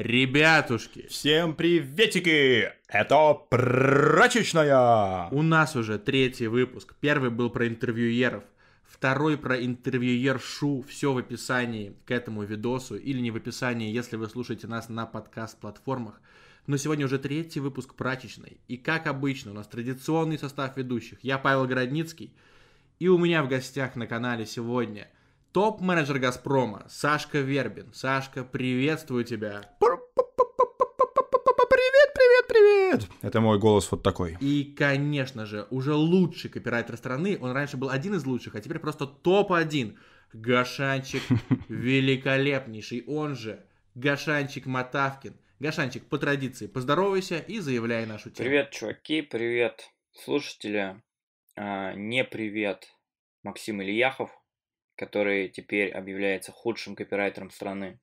Ребятушки! Всем приветики! Это прачечная! У нас уже третий выпуск. Первый был про интервьюеров. Второй про интервьюер Шу. Все в описании к этому видосу. Или не в описании, если вы слушаете нас на подкаст-платформах. Но сегодня уже третий выпуск прачечной. И как обычно, у нас традиционный состав ведущих. Я Павел Городницкий. И у меня в гостях на канале сегодня – топ-менеджер «Газпрома» Сашка Вербин. Сашка, приветствую тебя. Привет, привет, привет! Это мой голос вот такой. И, конечно же, уже лучший копирайтер страны. Он раньше был один из лучших, а теперь просто топ-1. Гашанчик великолепнейший, он же Гашанчик Матавкин. Гашанчик, по традиции, поздоровайся и заявляй нашу тему. Привет, чуваки, привет, слушатели. А, не привет, Максим Ильяхов который теперь объявляется худшим копирайтером страны.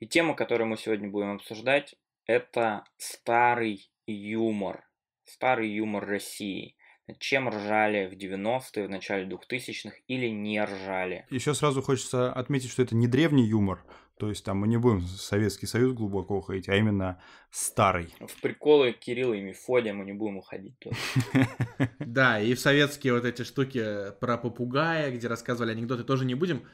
И тема, которую мы сегодня будем обсуждать, это старый юмор. Старый юмор России. Чем ржали в 90-е, в начале 2000-х или не ржали. Еще сразу хочется отметить, что это не древний юмор, то есть там мы не будем Советский Союз глубоко уходить, а именно старый. В приколы Кирилла и Мефодия мы не будем уходить. Да, и в советские вот эти штуки про попугая, где рассказывали анекдоты, тоже не будем.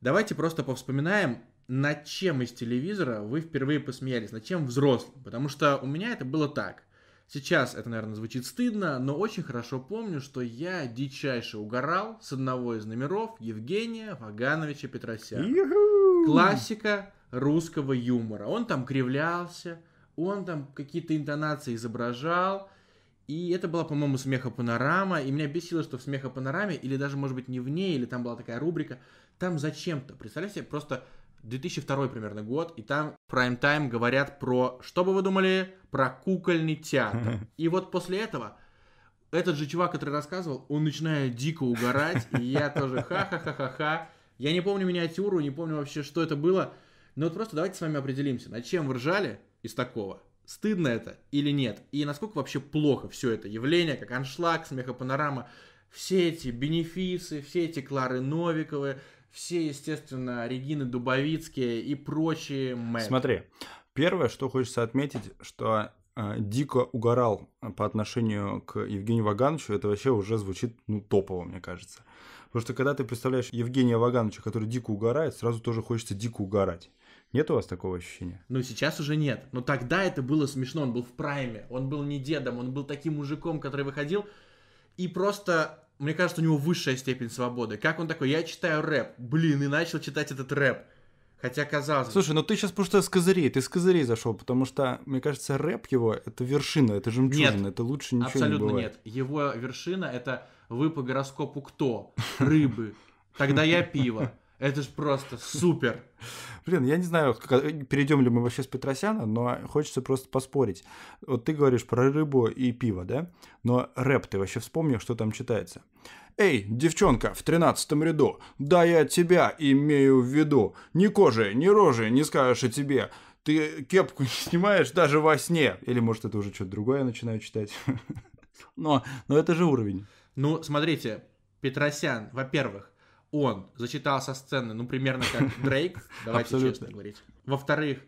Давайте просто повспоминаем, над чем из телевизора вы впервые посмеялись, над чем взрослым. Потому что у меня это было так. Сейчас это, наверное, звучит стыдно, но очень хорошо помню, что я дичайше угорал с одного из номеров Евгения Вагановича Петросяна. Классика русского юмора. Он там кривлялся, он там какие-то интонации изображал. И это была, по-моему, смеха панорама. И меня бесило, что в смеха панораме, или даже, может быть, не в ней, или там была такая рубрика, там зачем-то, представляете, просто 2002 примерно год, и там prime time говорят про, что бы вы думали, про кукольный театр. И вот после этого этот же чувак, который рассказывал, он начинает дико угорать, и я тоже ха-ха-ха-ха-ха. Я не помню миниатюру, не помню вообще, что это было. Но вот просто давайте с вами определимся, над чем вы ржали из такого. Стыдно это или нет? И насколько вообще плохо все это явление, как аншлаг, смехопанорама, все эти бенефисы, все эти Клары Новиковые все, естественно, Регины Дубовицкие и прочие мэтт. Смотри, первое, что хочется отметить, что э, дико угорал по отношению к Евгению Вагановичу, это вообще уже звучит, ну, топово, мне кажется. Потому что когда ты представляешь Евгения Вагановича, который дико угорает, сразу тоже хочется дико угорать. Нет у вас такого ощущения? Ну, сейчас уже нет. Но тогда это было смешно. Он был в прайме. Он был не дедом. Он был таким мужиком, который выходил и просто мне кажется, у него высшая степень свободы. Как он такой, я читаю рэп, блин, и начал читать этот рэп. Хотя казалось Слушай, ну ты сейчас просто с козырей, ты с козырей зашел, потому что, мне кажется, рэп его — это вершина, это жемчужина, нет, это лучше ничего абсолютно не бывает. нет. Его вершина — это вы по гороскопу кто? Рыбы. Тогда я пиво. Это же просто супер. Блин, я не знаю, э, перейдем ли мы вообще с Петросяна, но хочется просто поспорить. Вот ты говоришь про рыбу и пиво, да? Но рэп ты вообще вспомнил, что там читается. Эй, девчонка, в тринадцатом ряду, да я тебя имею в виду. Ни кожи, ни рожи, не скажешь о тебе. Ты кепку не снимаешь даже во сне. Или, может, это уже что-то другое я начинаю читать. Но, но это же уровень. Ну, смотрите, Петросян, во-первых, он зачитал со сцены, ну, примерно как Дрейк, давайте честно говорить. Во-вторых,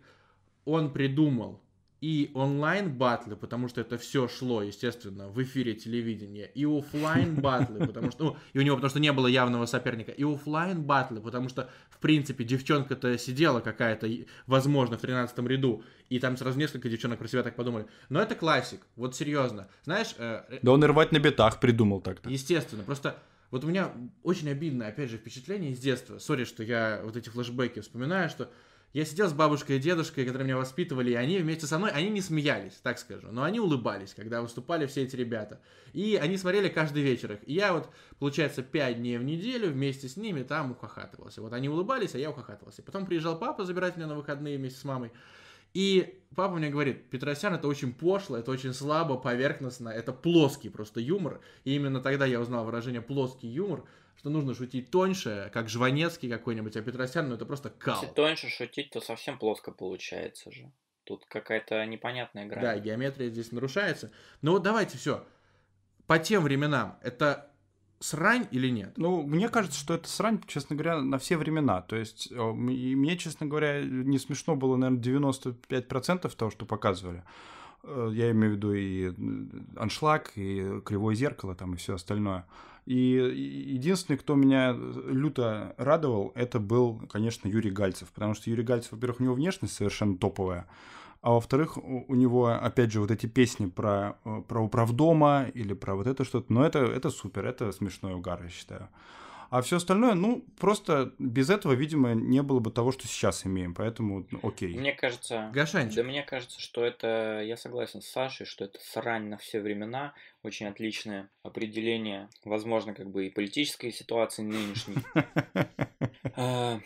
он придумал и онлайн батлы, потому что это все шло, естественно, в эфире телевидения, и офлайн батлы, потому что, ну, и у него, потому что не было явного соперника, и офлайн батлы, потому что, в принципе, девчонка-то сидела какая-то, возможно, в тринадцатом ряду, и там сразу несколько девчонок про себя так подумали. Но это классик, вот серьезно. Знаешь... Э, э, да он и рвать на битах придумал так-то. Естественно, просто вот у меня очень обидное, опять же, впечатление из детства. Сори, что я вот эти флешбеки вспоминаю, что я сидел с бабушкой и дедушкой, которые меня воспитывали, и они вместе со мной, они не смеялись, так скажу, но они улыбались, когда выступали все эти ребята. И они смотрели каждый вечер их. И я вот, получается, пять дней в неделю вместе с ними там ухахатывался. Вот они улыбались, а я ухахатывался. Потом приезжал папа забирать меня на выходные вместе с мамой. И папа мне говорит, Петросян это очень пошло, это очень слабо, поверхностно, это плоский просто юмор. И именно тогда я узнал выражение плоский юмор, что нужно шутить тоньше, как Жванецкий какой-нибудь, а Петросян, ну это просто кал. Если тоньше шутить, то совсем плоско получается же. Тут какая-то непонятная игра. Да, геометрия здесь нарушается. Но ну вот давайте все. По тем временам это срань или нет? Ну, мне кажется, что это срань, честно говоря, на все времена. То есть, э, и мне, честно говоря, не смешно было, наверное, 95% того, что показывали. Э, я имею в виду и э, аншлаг, и кривое зеркало, там, и все остальное. И единственный, кто меня люто радовал, это был, конечно, Юрий Гальцев. Потому что Юрий Гальцев, во-первых, у него внешность совершенно топовая а во-вторых, у, него, опять же, вот эти песни про, э, про управдома или про вот это что-то, но это, это супер, это смешной угар, я считаю. А все остальное, ну, просто без этого, видимо, не было бы того, что сейчас имеем, поэтому ну, окей. Мне кажется... Гашанчик. Да мне кажется, что это... Я согласен с Сашей, что это срань на все времена. Очень отличное определение, возможно, как бы и политической ситуации нынешней. А,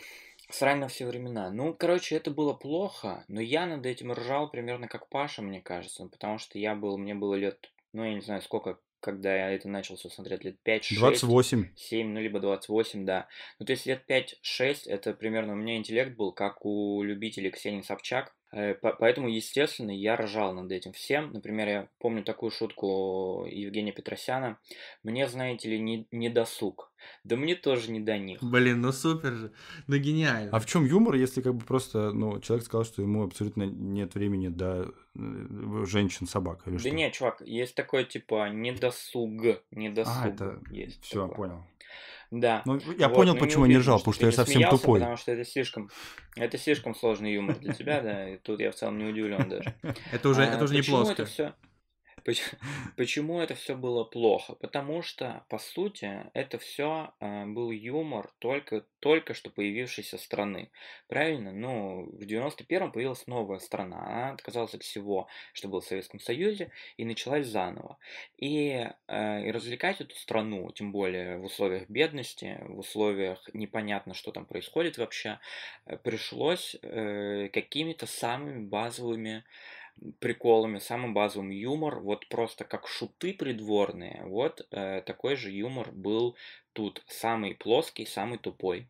Срань на все времена. Ну, короче, это было плохо, но я над этим ржал примерно как Паша, мне кажется, ну, потому что я был, мне было лет, ну, я не знаю, сколько, когда я это начал все смотреть, лет 5, 6, 28. 7, ну, либо 28, да. Ну, то есть лет 5-6, это примерно у меня интеллект был, как у любителей Ксении Собчак, Э, поэтому, естественно, я ржал над этим всем. Например, я помню такую шутку Евгения Петросяна. Мне, знаете ли, не, не досуг. Да мне тоже не до них. Блин, ну супер же. Ну гениально. А в чем юмор, если как бы просто, ну, человек сказал, что ему абсолютно нет времени до э, женщин, собак или да что? Да нет, чувак, есть такое типа недосуг, недосуг. А, это... Есть Все, понял. Да. Ну, я вот, понял, ну, почему не ржал, потому что, я совсем смеялся, тупой. Потому что это слишком, это слишком сложный юмор для тебя, да, и тут я в целом не удивлен даже. Это уже, это а, уже не плоско. Почему это все было плохо? Потому что, по сути, это все э, был юмор только, только что появившейся страны. Правильно? Ну, в 91-м появилась новая страна. Она отказалась от всего, что было в Советском Союзе, и началась заново. И, э, и развлекать эту страну, тем более в условиях бедности, в условиях непонятно, что там происходит вообще, э, пришлось какими-то самыми базовыми приколами, самым базовым юмор, вот просто как шуты придворные, вот э, такой же юмор был тут, самый плоский, самый тупой.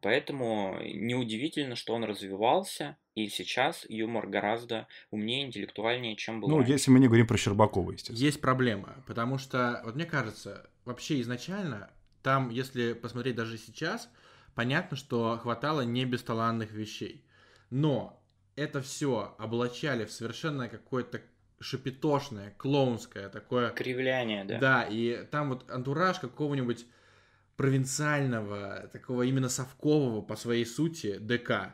Поэтому неудивительно, что он развивался, и сейчас юмор гораздо умнее, интеллектуальнее, чем был. Ну, раньше. если мы не говорим про Щербакова, естественно. Есть проблема, потому что, вот мне кажется, вообще изначально, там, если посмотреть даже сейчас, понятно, что хватало не бесталанных вещей. Но это все облачали в совершенно какое-то шепетошное, клоунское такое... Кривляние, да. Да, и там вот антураж какого-нибудь провинциального, такого именно совкового по своей сути ДК,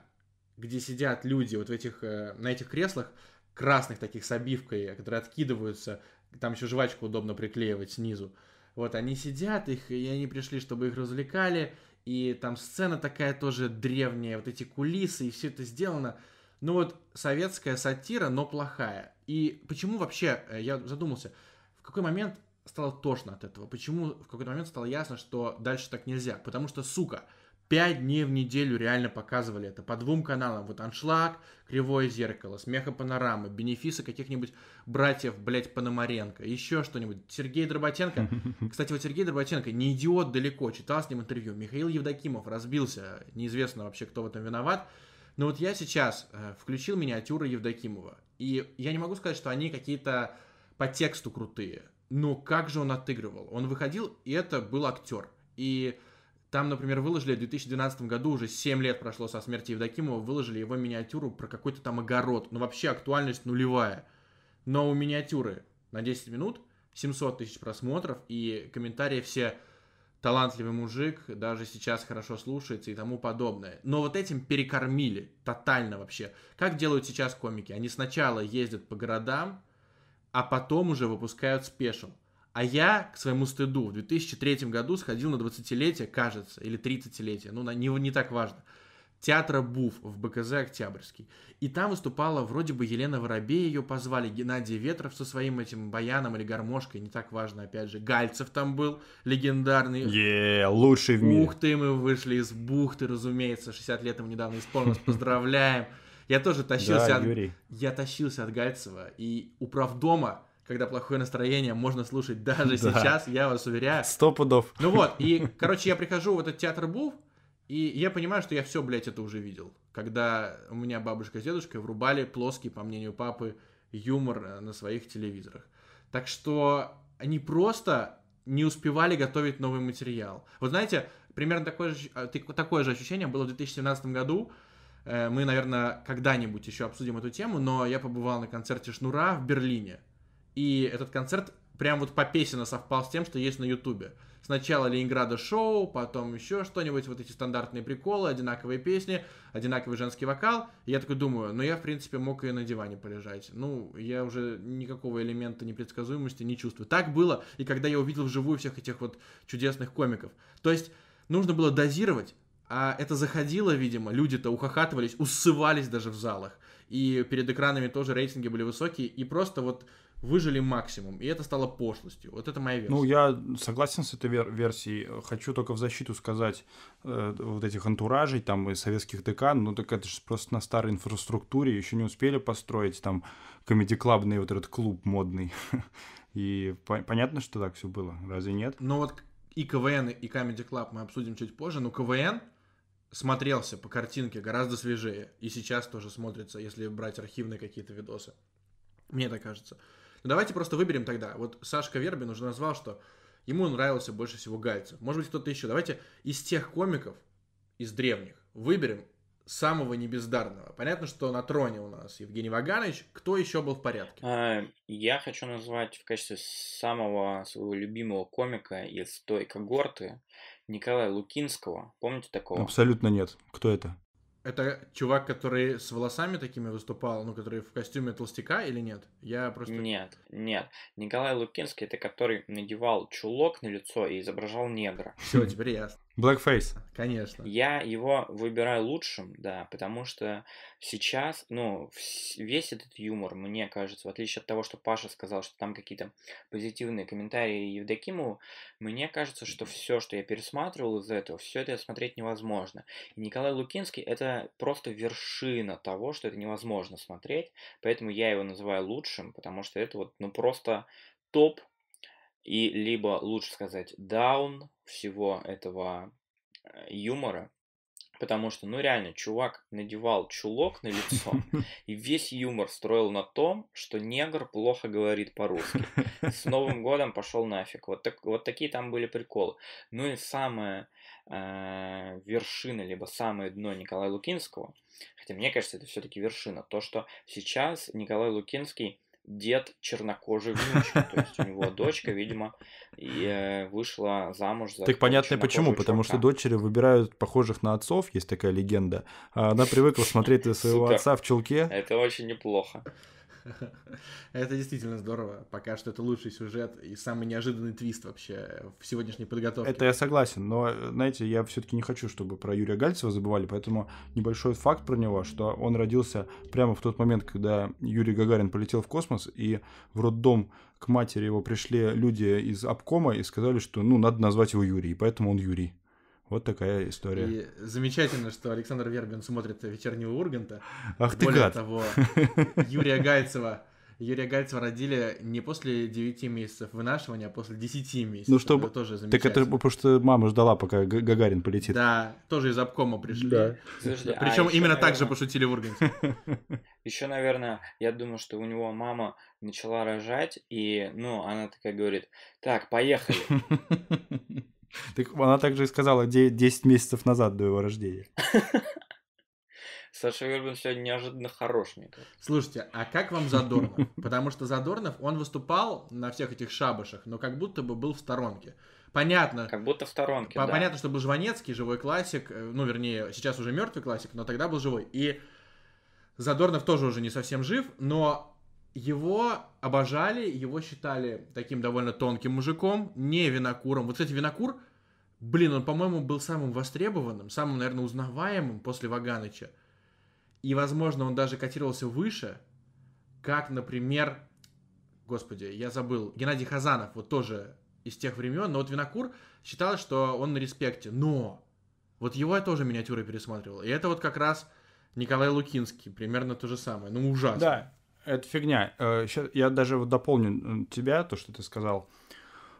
где сидят люди вот в этих, э, на этих креслах, красных таких с обивкой, которые откидываются, там еще жвачку удобно приклеивать снизу. Вот они сидят, их, и они пришли, чтобы их развлекали, и там сцена такая тоже древняя, вот эти кулисы, и все это сделано ну вот советская сатира, но плохая. И почему вообще, э, я задумался, в какой момент стало тошно от этого? Почему в какой-то момент стало ясно, что дальше так нельзя? Потому что, сука, пять дней в неделю реально показывали это по двум каналам. Вот «Аншлаг», «Кривое зеркало», «Смеха панорамы», «Бенефисы» каких-нибудь братьев, блядь, Пономаренко, еще что-нибудь. Сергей Дроботенко. Кстати, вот Сергей Дроботенко не идиот далеко, читал с ним интервью. Михаил Евдокимов разбился, неизвестно вообще, кто в этом виноват. Но ну вот я сейчас э, включил миниатюры Евдокимова, и я не могу сказать, что они какие-то по тексту крутые, но как же он отыгрывал? Он выходил, и это был актер. И там, например, выложили в 2012 году, уже 7 лет прошло со смерти Евдокимова, выложили его миниатюру про какой-то там огород. Ну, вообще актуальность нулевая. Но у миниатюры на 10 минут 700 тысяч просмотров, и комментарии все – талантливый мужик, даже сейчас хорошо слушается и тому подобное. Но вот этим перекормили тотально вообще. Как делают сейчас комики? Они сначала ездят по городам, а потом уже выпускают спешл. А я, к своему стыду, в 2003 году сходил на 20-летие, кажется, или 30-летие, ну, не, не так важно – театра Буф в БКЗ Октябрьский. И там выступала вроде бы Елена Воробей, ее позвали, Геннадий Ветров со своим этим баяном или гармошкой, не так важно, опять же. Гальцев там был, легендарный. Е, yeah, лучший в мире. Бухты мы вышли из Бухты, разумеется, 60 лет ему недавно исполнилось, поздравляем. Я тоже тащился да, от... Я тащился от Гальцева, и управдома когда плохое настроение, можно слушать даже да. сейчас, я вас уверяю. Сто пудов. Ну вот, и, короче, я прихожу в этот театр Буф, и я понимаю, что я все, блядь, это уже видел. Когда у меня бабушка с дедушкой врубали плоский, по мнению папы, юмор э, на своих телевизорах. Так что они просто не успевали готовить новый материал. Вот знаете, примерно такое же, а, такое же ощущение было в 2017 году. Э, мы, наверное, когда-нибудь еще обсудим эту тему, но я побывал на концерте Шнура в Берлине. И этот концерт прям вот по песенно совпал с тем, что есть на Ютубе. Сначала Ленинграда шоу, потом еще что-нибудь, вот эти стандартные приколы, одинаковые песни, одинаковый женский вокал. И я такой думаю, ну я, в принципе, мог и на диване полежать. Ну, я уже никакого элемента непредсказуемости не чувствую. Так было, и когда я увидел вживую всех этих вот чудесных комиков. То есть нужно было дозировать, а это заходило, видимо, люди-то ухахатывались, усывались даже в залах. И перед экранами тоже рейтинги были высокие, и просто вот выжили максимум, и это стало пошлостью. Вот это моя версия. Ну, я согласен с этой вер- версией. Хочу только в защиту сказать э, вот этих антуражей там и советских ДК, ну так это же просто на старой инфраструктуре, еще не успели построить там комедий-клабный ну вот этот клуб модный. И по- понятно, что так все было, разве нет? Ну вот и КВН, и Comedy Club мы обсудим чуть позже, но КВН смотрелся по картинке гораздо свежее, и сейчас тоже смотрится, если брать архивные какие-то видосы. Мне так кажется. Ну давайте просто выберем тогда. Вот Сашка Вербин уже назвал, что ему нравился больше всего Гальцев. Может быть, кто-то еще. Давайте из тех комиков, из древних, выберем самого небездарного. Понятно, что на троне у нас Евгений Ваганович. Кто еще был в порядке? А, я хочу назвать в качестве самого своего любимого комика из той когорты Николая Лукинского. Помните такого? Абсолютно нет. Кто это? Это чувак, который с волосами такими выступал, ну, который в костюме толстяка или нет? Я просто... Нет, нет. Николай Лукинский — это который надевал чулок на лицо и изображал негра. Все, теперь ясно. Blackface. Конечно. Я его выбираю лучшим, да, потому что сейчас, ну, весь этот юмор, мне кажется, в отличие от того, что Паша сказал, что там какие-то позитивные комментарии Евдокиму, мне кажется, что все, что я пересматривал из этого, все это смотреть невозможно. И Николай Лукинский — это просто вершина того, что это невозможно смотреть, поэтому я его называю лучшим, потому что это вот, ну, просто топ и либо, лучше сказать, даун всего этого э, юмора, потому что, ну реально, чувак надевал чулок на лицо и весь юмор строил на том, что негр плохо говорит по-русски. С Новым годом пошел нафиг. Вот, так, вот такие там были приколы. Ну и самое э, вершина, либо самое дно Николая Лукинского, хотя мне кажется, это все-таки вершина, то, что сейчас Николай Лукинский дед чернокожий внучка. То есть у него дочка, видимо, и э, вышла замуж за... Так понятно почему, чувака. потому что дочери выбирают похожих на отцов, есть такая легенда. А она привыкла смотреть своего отца в чулке. Это очень неплохо это действительно здорово. Пока что это лучший сюжет и самый неожиданный твист вообще в сегодняшней подготовке. Это я согласен, но, знаете, я все-таки не хочу, чтобы про Юрия Гальцева забывали, поэтому небольшой факт про него, что он родился прямо в тот момент, когда Юрий Гагарин полетел в космос, и в роддом к матери его пришли люди из обкома и сказали, что, ну, надо назвать его Юрий, поэтому он Юрий. Вот такая история. И замечательно, что Александр Вербин смотрит «Вечернего Урганта». Ах ты Более гад. того, Юрия Гайцева Юрия Гальцева родили не после 9 месяцев вынашивания, а после 10 месяцев. Ну, чтобы... Это тоже так это потому что мама ждала, пока Гагарин полетит. Да, тоже из обкома пришли. Да. Слушайте, Причем а еще, именно наверное... так же пошутили в Урганте. Еще, наверное, я думаю, что у него мама начала рожать, и, ну, она такая говорит, так, поехали. Так она также и сказала 10 месяцев назад до его рождения. Саша Вербин сегодня неожиданно хорош, мне кажется. Слушайте, а как вам Задорнов? Потому что Задорнов, он выступал на всех этих шабашах, но как будто бы был в сторонке. Понятно. Как будто в сторонке, по- да. Понятно, что был Жванецкий, живой классик, э, ну, вернее, сейчас уже мертвый классик, но тогда был живой. И Задорнов тоже уже не совсем жив, но его обожали, его считали таким довольно тонким мужиком, не винокуром. Вот, кстати, винокур, блин, он, по-моему, был самым востребованным, самым, наверное, узнаваемым после Ваганыча. И, возможно, он даже котировался выше, как, например, господи, я забыл, Геннадий Хазанов, вот тоже из тех времен, но вот Винокур считал, что он на респекте, но вот его я тоже миниатюры пересматривал. И это вот как раз Николай Лукинский, примерно то же самое, ну ужасно. Да, это фигня. Э, я даже вот дополню э, тебя, то, что ты сказал,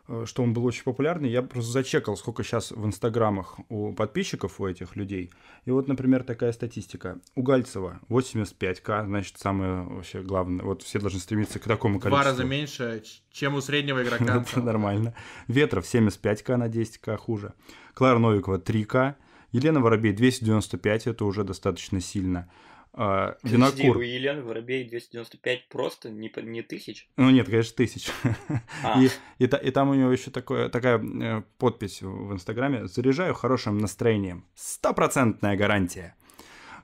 э, что он был очень популярный. Я просто зачекал, сколько сейчас в инстаграмах у подписчиков у этих людей. И вот, например, такая статистика. У Гальцева 85к, значит, самое вообще главное. Вот все должны стремиться к такому количеству. Два раза меньше, чем у среднего игрока. Это нормально. Ветров 75к на 10к хуже. Клара Новикова 3к. Елена Воробей 295, это уже достаточно сильно э, винокур. у Елены Воробей 295 просто, не, не тысяч? Ну нет, конечно, тысяч. А. И, и, и там у него еще такое, такая э, подпись в Инстаграме. Заряжаю хорошим настроением. Стопроцентная гарантия.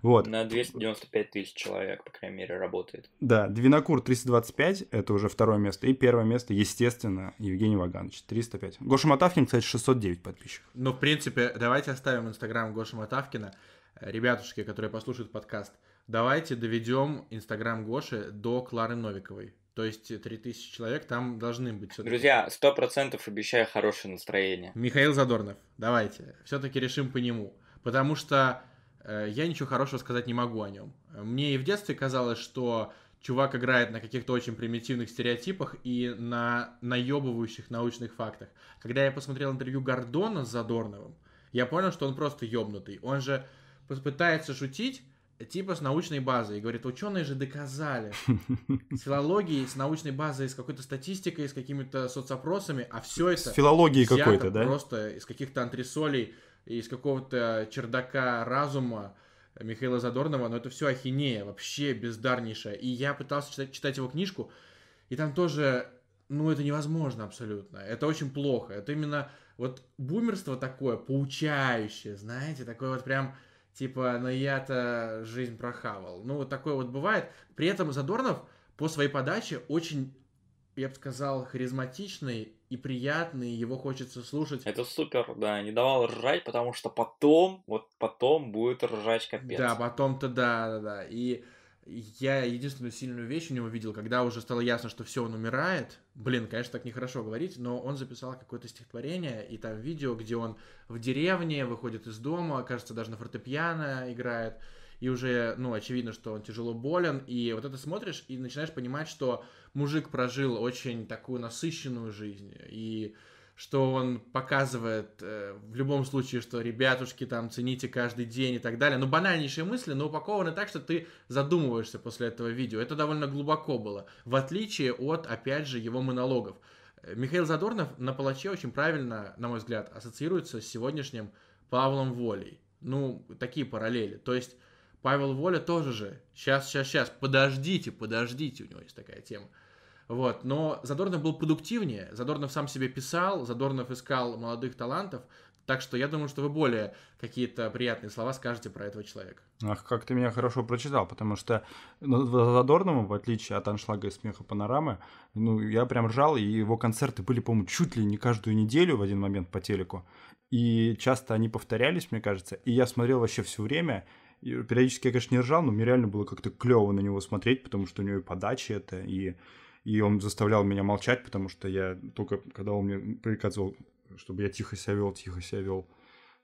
Вот. На 295 тысяч человек, по крайней мере, работает. Да, Двинокур 325, это уже второе место. И первое место, естественно, Евгений Ваганович, 305. Гоша Матавкин, кстати, 609 подписчиков. Ну, в принципе, давайте оставим Инстаграм Гоши Матавкина. Ребятушки, которые послушают подкаст, давайте доведем Инстаграм Гоши до Клары Новиковой. То есть 3000 человек там должны быть. Все-таки. Друзья, 100% обещаю хорошее настроение. Михаил Задорнов, давайте, все-таки решим по нему. Потому что э, я ничего хорошего сказать не могу о нем. Мне и в детстве казалось, что чувак играет на каких-то очень примитивных стереотипах и на наебывающих научных фактах. Когда я посмотрел интервью Гордона с Задорновым, я понял, что он просто ёбнутый. Он же пытается шутить, типа с научной базой. И говорит, ученые же доказали. С филологией, с научной базой, с какой-то статистикой, с какими-то соцопросами, а все это... С филологией какой-то, да? Просто из каких-то антресолей, из какого-то чердака разума Михаила Задорнова, но это все ахинея, вообще бездарнейшая. И я пытался читать, читать его книжку, и там тоже, ну, это невозможно абсолютно. Это очень плохо. Это именно вот бумерство такое, поучающее, знаете, такое вот прям Типа, но «Ну, я-то жизнь прохавал. Ну, вот такое вот бывает. При этом Задорнов по своей подаче очень, я бы сказал, харизматичный и приятный, его хочется слушать. Это супер, да, не давал ржать, потому что потом, вот потом будет ржать капец. Да, потом-то да, да, да. И я единственную сильную вещь у него видел, когда уже стало ясно, что все, он умирает. Блин, конечно, так нехорошо говорить, но он записал какое-то стихотворение, и там видео, где он в деревне, выходит из дома, кажется, даже на фортепиано играет, и уже, ну, очевидно, что он тяжело болен, и вот это смотришь, и начинаешь понимать, что мужик прожил очень такую насыщенную жизнь, и что он показывает э, в любом случае, что ребятушки там цените каждый день и так далее. Ну, банальнейшие мысли, но упакованы так, что ты задумываешься после этого видео. Это довольно глубоко было, в отличие от, опять же, его монологов. Э, Михаил Задорнов на палаче очень правильно, на мой взгляд, ассоциируется с сегодняшним Павлом Волей. Ну, такие параллели. То есть Павел Воля тоже же. Сейчас, сейчас, сейчас. Подождите, подождите. У него есть такая тема. Вот. Но Задорнов был продуктивнее, Задорнов сам себе писал, Задорнов искал молодых талантов, так что я думаю, что вы более какие-то приятные слова скажете про этого человека. Ах, как ты меня хорошо прочитал, потому что ну, Задорнову в отличие от «Аншлага и смеха панорамы», ну, я прям ржал, и его концерты были, по-моему, чуть ли не каждую неделю в один момент по телеку. И часто они повторялись, мне кажется, и я смотрел вообще все время, и периодически я, конечно, не ржал, но мне реально было как-то клево на него смотреть, потому что у него и подачи это, и и он заставлял меня молчать, потому что я только, когда он мне приказывал, чтобы я тихо себя вел, тихо себя вел.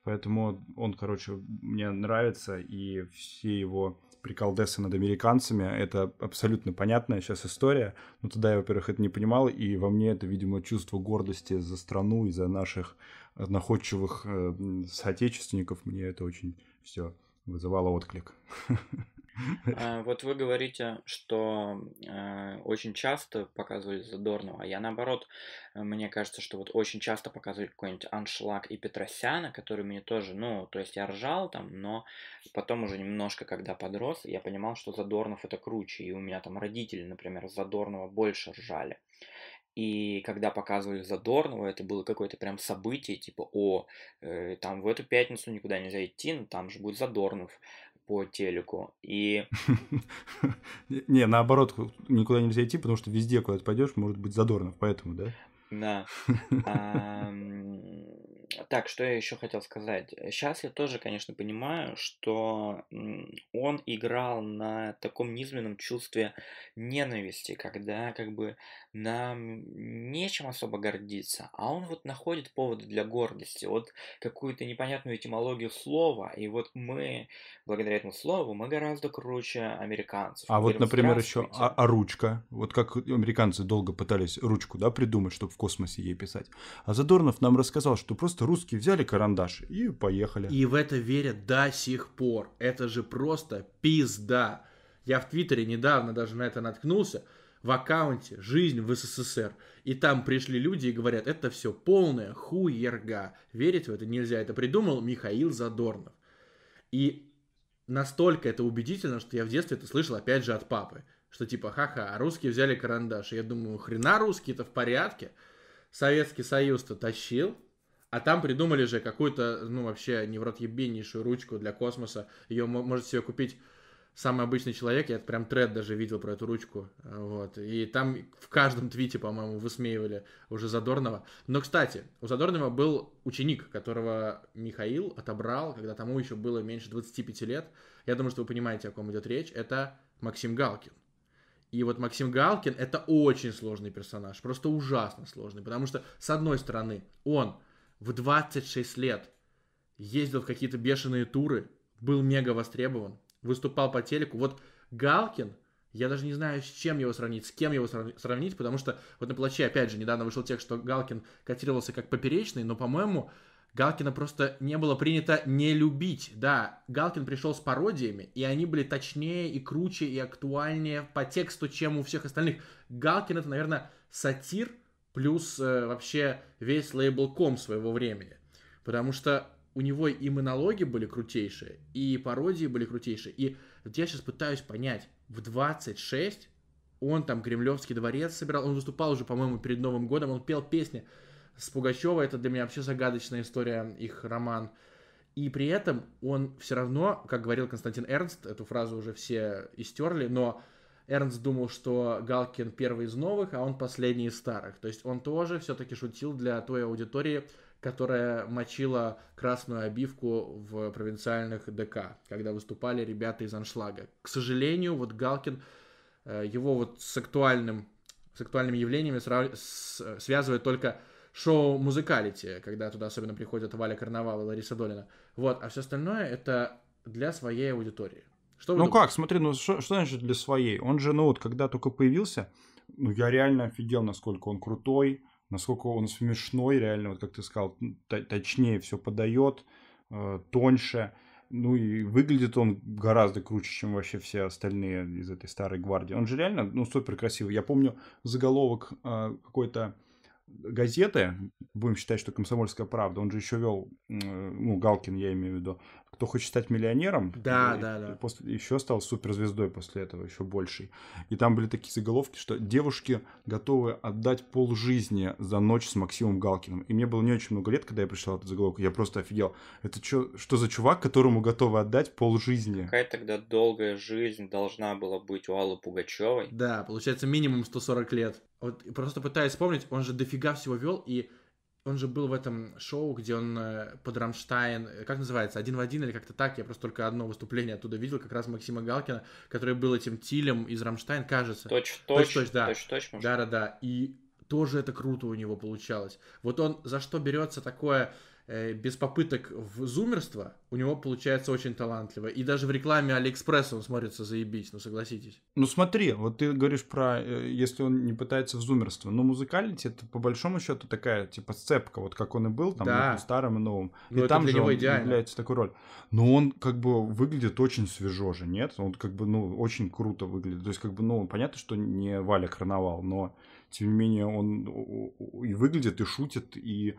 Поэтому он, короче, мне нравится, и все его приколдесы над американцами, это абсолютно понятная сейчас история, но тогда я, во-первых, это не понимал, и во мне это, видимо, чувство гордости за страну и за наших находчивых э, соотечественников, мне это очень все вызывало отклик. А, вот вы говорите, что э, очень часто показывали Задорнова, а я наоборот, э, мне кажется, что вот очень часто показывали какой-нибудь Аншлаг и Петросяна, который мне тоже, ну, то есть я ржал там, но потом уже немножко, когда подрос, я понимал, что Задорнов это круче, и у меня там родители, например, Задорнова больше ржали. И когда показывали Задорнова, это было какое-то прям событие, типа, о, э, там в эту пятницу никуда нельзя идти, но там же будет Задорнов по телеку. И... Не, наоборот, никуда нельзя идти, потому что везде, куда ты пойдешь, может быть Задорнов, поэтому, да? Да. так, что я еще хотел сказать. Сейчас я тоже, конечно, понимаю, что он играл на таком низменном чувстве ненависти, когда как бы нам нечем особо гордиться, а он вот находит поводы для гордости, вот какую-то непонятную этимологию слова, и вот мы, благодаря этому слову, мы гораздо круче американцев. А мы вот, например, еще а, а ручка, вот как американцы долго пытались ручку, да, придумать, чтобы в космосе ей писать. А Задорнов нам рассказал, что просто просто русские взяли карандаш и поехали. И в это верят до сих пор. Это же просто пизда. Я в Твиттере недавно даже на это наткнулся. В аккаунте «Жизнь в СССР». И там пришли люди и говорят, это все полная хуерга. Верить в это нельзя. Это придумал Михаил Задорнов. И настолько это убедительно, что я в детстве это слышал опять же от папы. Что типа, ха-ха, а русские взяли карандаш. И я думаю, хрена русские-то в порядке. Советский Союз-то тащил. А там придумали же какую-то, ну, вообще невротъебеннейшую ручку для космоса. Ее может себе купить самый обычный человек. Я прям тред даже видел про эту ручку. Вот. И там в каждом твите, по-моему, высмеивали уже Задорнова. Но, кстати, у Задорнова был ученик, которого Михаил отобрал, когда тому еще было меньше 25 лет. Я думаю, что вы понимаете, о ком идет речь. Это Максим Галкин. И вот Максим Галкин — это очень сложный персонаж, просто ужасно сложный, потому что, с одной стороны, он — в 26 лет ездил в какие-то бешеные туры, был мега востребован, выступал по телеку. Вот Галкин, я даже не знаю, с чем его сравнить, с кем его сравнить, потому что вот на плаче, опять же, недавно вышел текст, что Галкин котировался как поперечный, но, по-моему, Галкина просто не было принято не любить. Да, Галкин пришел с пародиями, и они были точнее и круче и актуальнее по тексту, чем у всех остальных. Галкин это, наверное, сатир – плюс э, вообще весь лейблком своего времени. Потому что у него и монологи были крутейшие, и пародии были крутейшие. И вот я сейчас пытаюсь понять, в 26 он там Кремлевский дворец собирал, он выступал уже, по-моему, перед Новым годом, он пел песни с Пугачева, это для меня вообще загадочная история, их роман. И при этом он все равно, как говорил Константин Эрнст, эту фразу уже все истерли, но Эрнст думал, что Галкин первый из новых, а он последний из старых. То есть он тоже все-таки шутил для той аудитории, которая мочила красную обивку в провинциальных ДК, когда выступали ребята из аншлага. К сожалению, вот Галкин э, его вот с актуальным с актуальными явлениями срав... с... связывает только шоу музыкалити, когда туда особенно приходят Валя Карнавал и Лариса Долина. Вот, а все остальное это для своей аудитории. Что ну как, смотри, ну что, что значит для своей? Он же, ну вот, когда только появился, ну я реально офигел, насколько он крутой, насколько он смешной, реально, вот как ты сказал, точнее все подает, э, тоньше. Ну и выглядит он гораздо круче, чем вообще все остальные из этой старой гвардии. Он же реально, ну, супер красивый. Я помню заголовок э, какой-то газеты, будем считать, что «Комсомольская правда», он же еще вел, э, ну, Галкин, я имею в виду, кто хочет стать миллионером. Да, и, да, да. После, еще стал суперзвездой после этого, еще большей. И там были такие заголовки, что девушки готовы отдать пол жизни за ночь с Максимом Галкиным. И мне было не очень много лет, когда я прочитал этот заголовок. Я просто офигел. Это чё, что за чувак, которому готовы отдать пол жизни? Какая тогда долгая жизнь должна была быть у Аллы Пугачевой? Да, получается минимум 140 лет. Вот просто пытаюсь вспомнить, он же дофига всего вел и он же был в этом шоу, где он э, под Рамштайн, э, как называется, один в один или как-то так, я просто только одно выступление оттуда видел, как раз Максима Галкина, который был этим Тилем из Рамштайн, кажется. Точь-точь, да. Точь-точь, Да-да-да, и тоже это круто у него получалось. Вот он за что берется такое Э, без попыток в зумерство, у него получается очень талантливо. И даже в рекламе Алиэкспресса он смотрится заебись, ну согласитесь. Ну смотри, вот ты говоришь про, э, если он не пытается в зумерство, но ну, музыкалити это по большому счету такая, типа, сцепка, вот как он и был, там, да. старым и новым. Но ну, и там же он идеально. является такой роль. Но он как бы выглядит очень свежо же, нет? Он как бы, ну, очень круто выглядит. То есть, как бы, ну, понятно, что не Валя Карнавал, но тем не менее он и выглядит, и шутит, и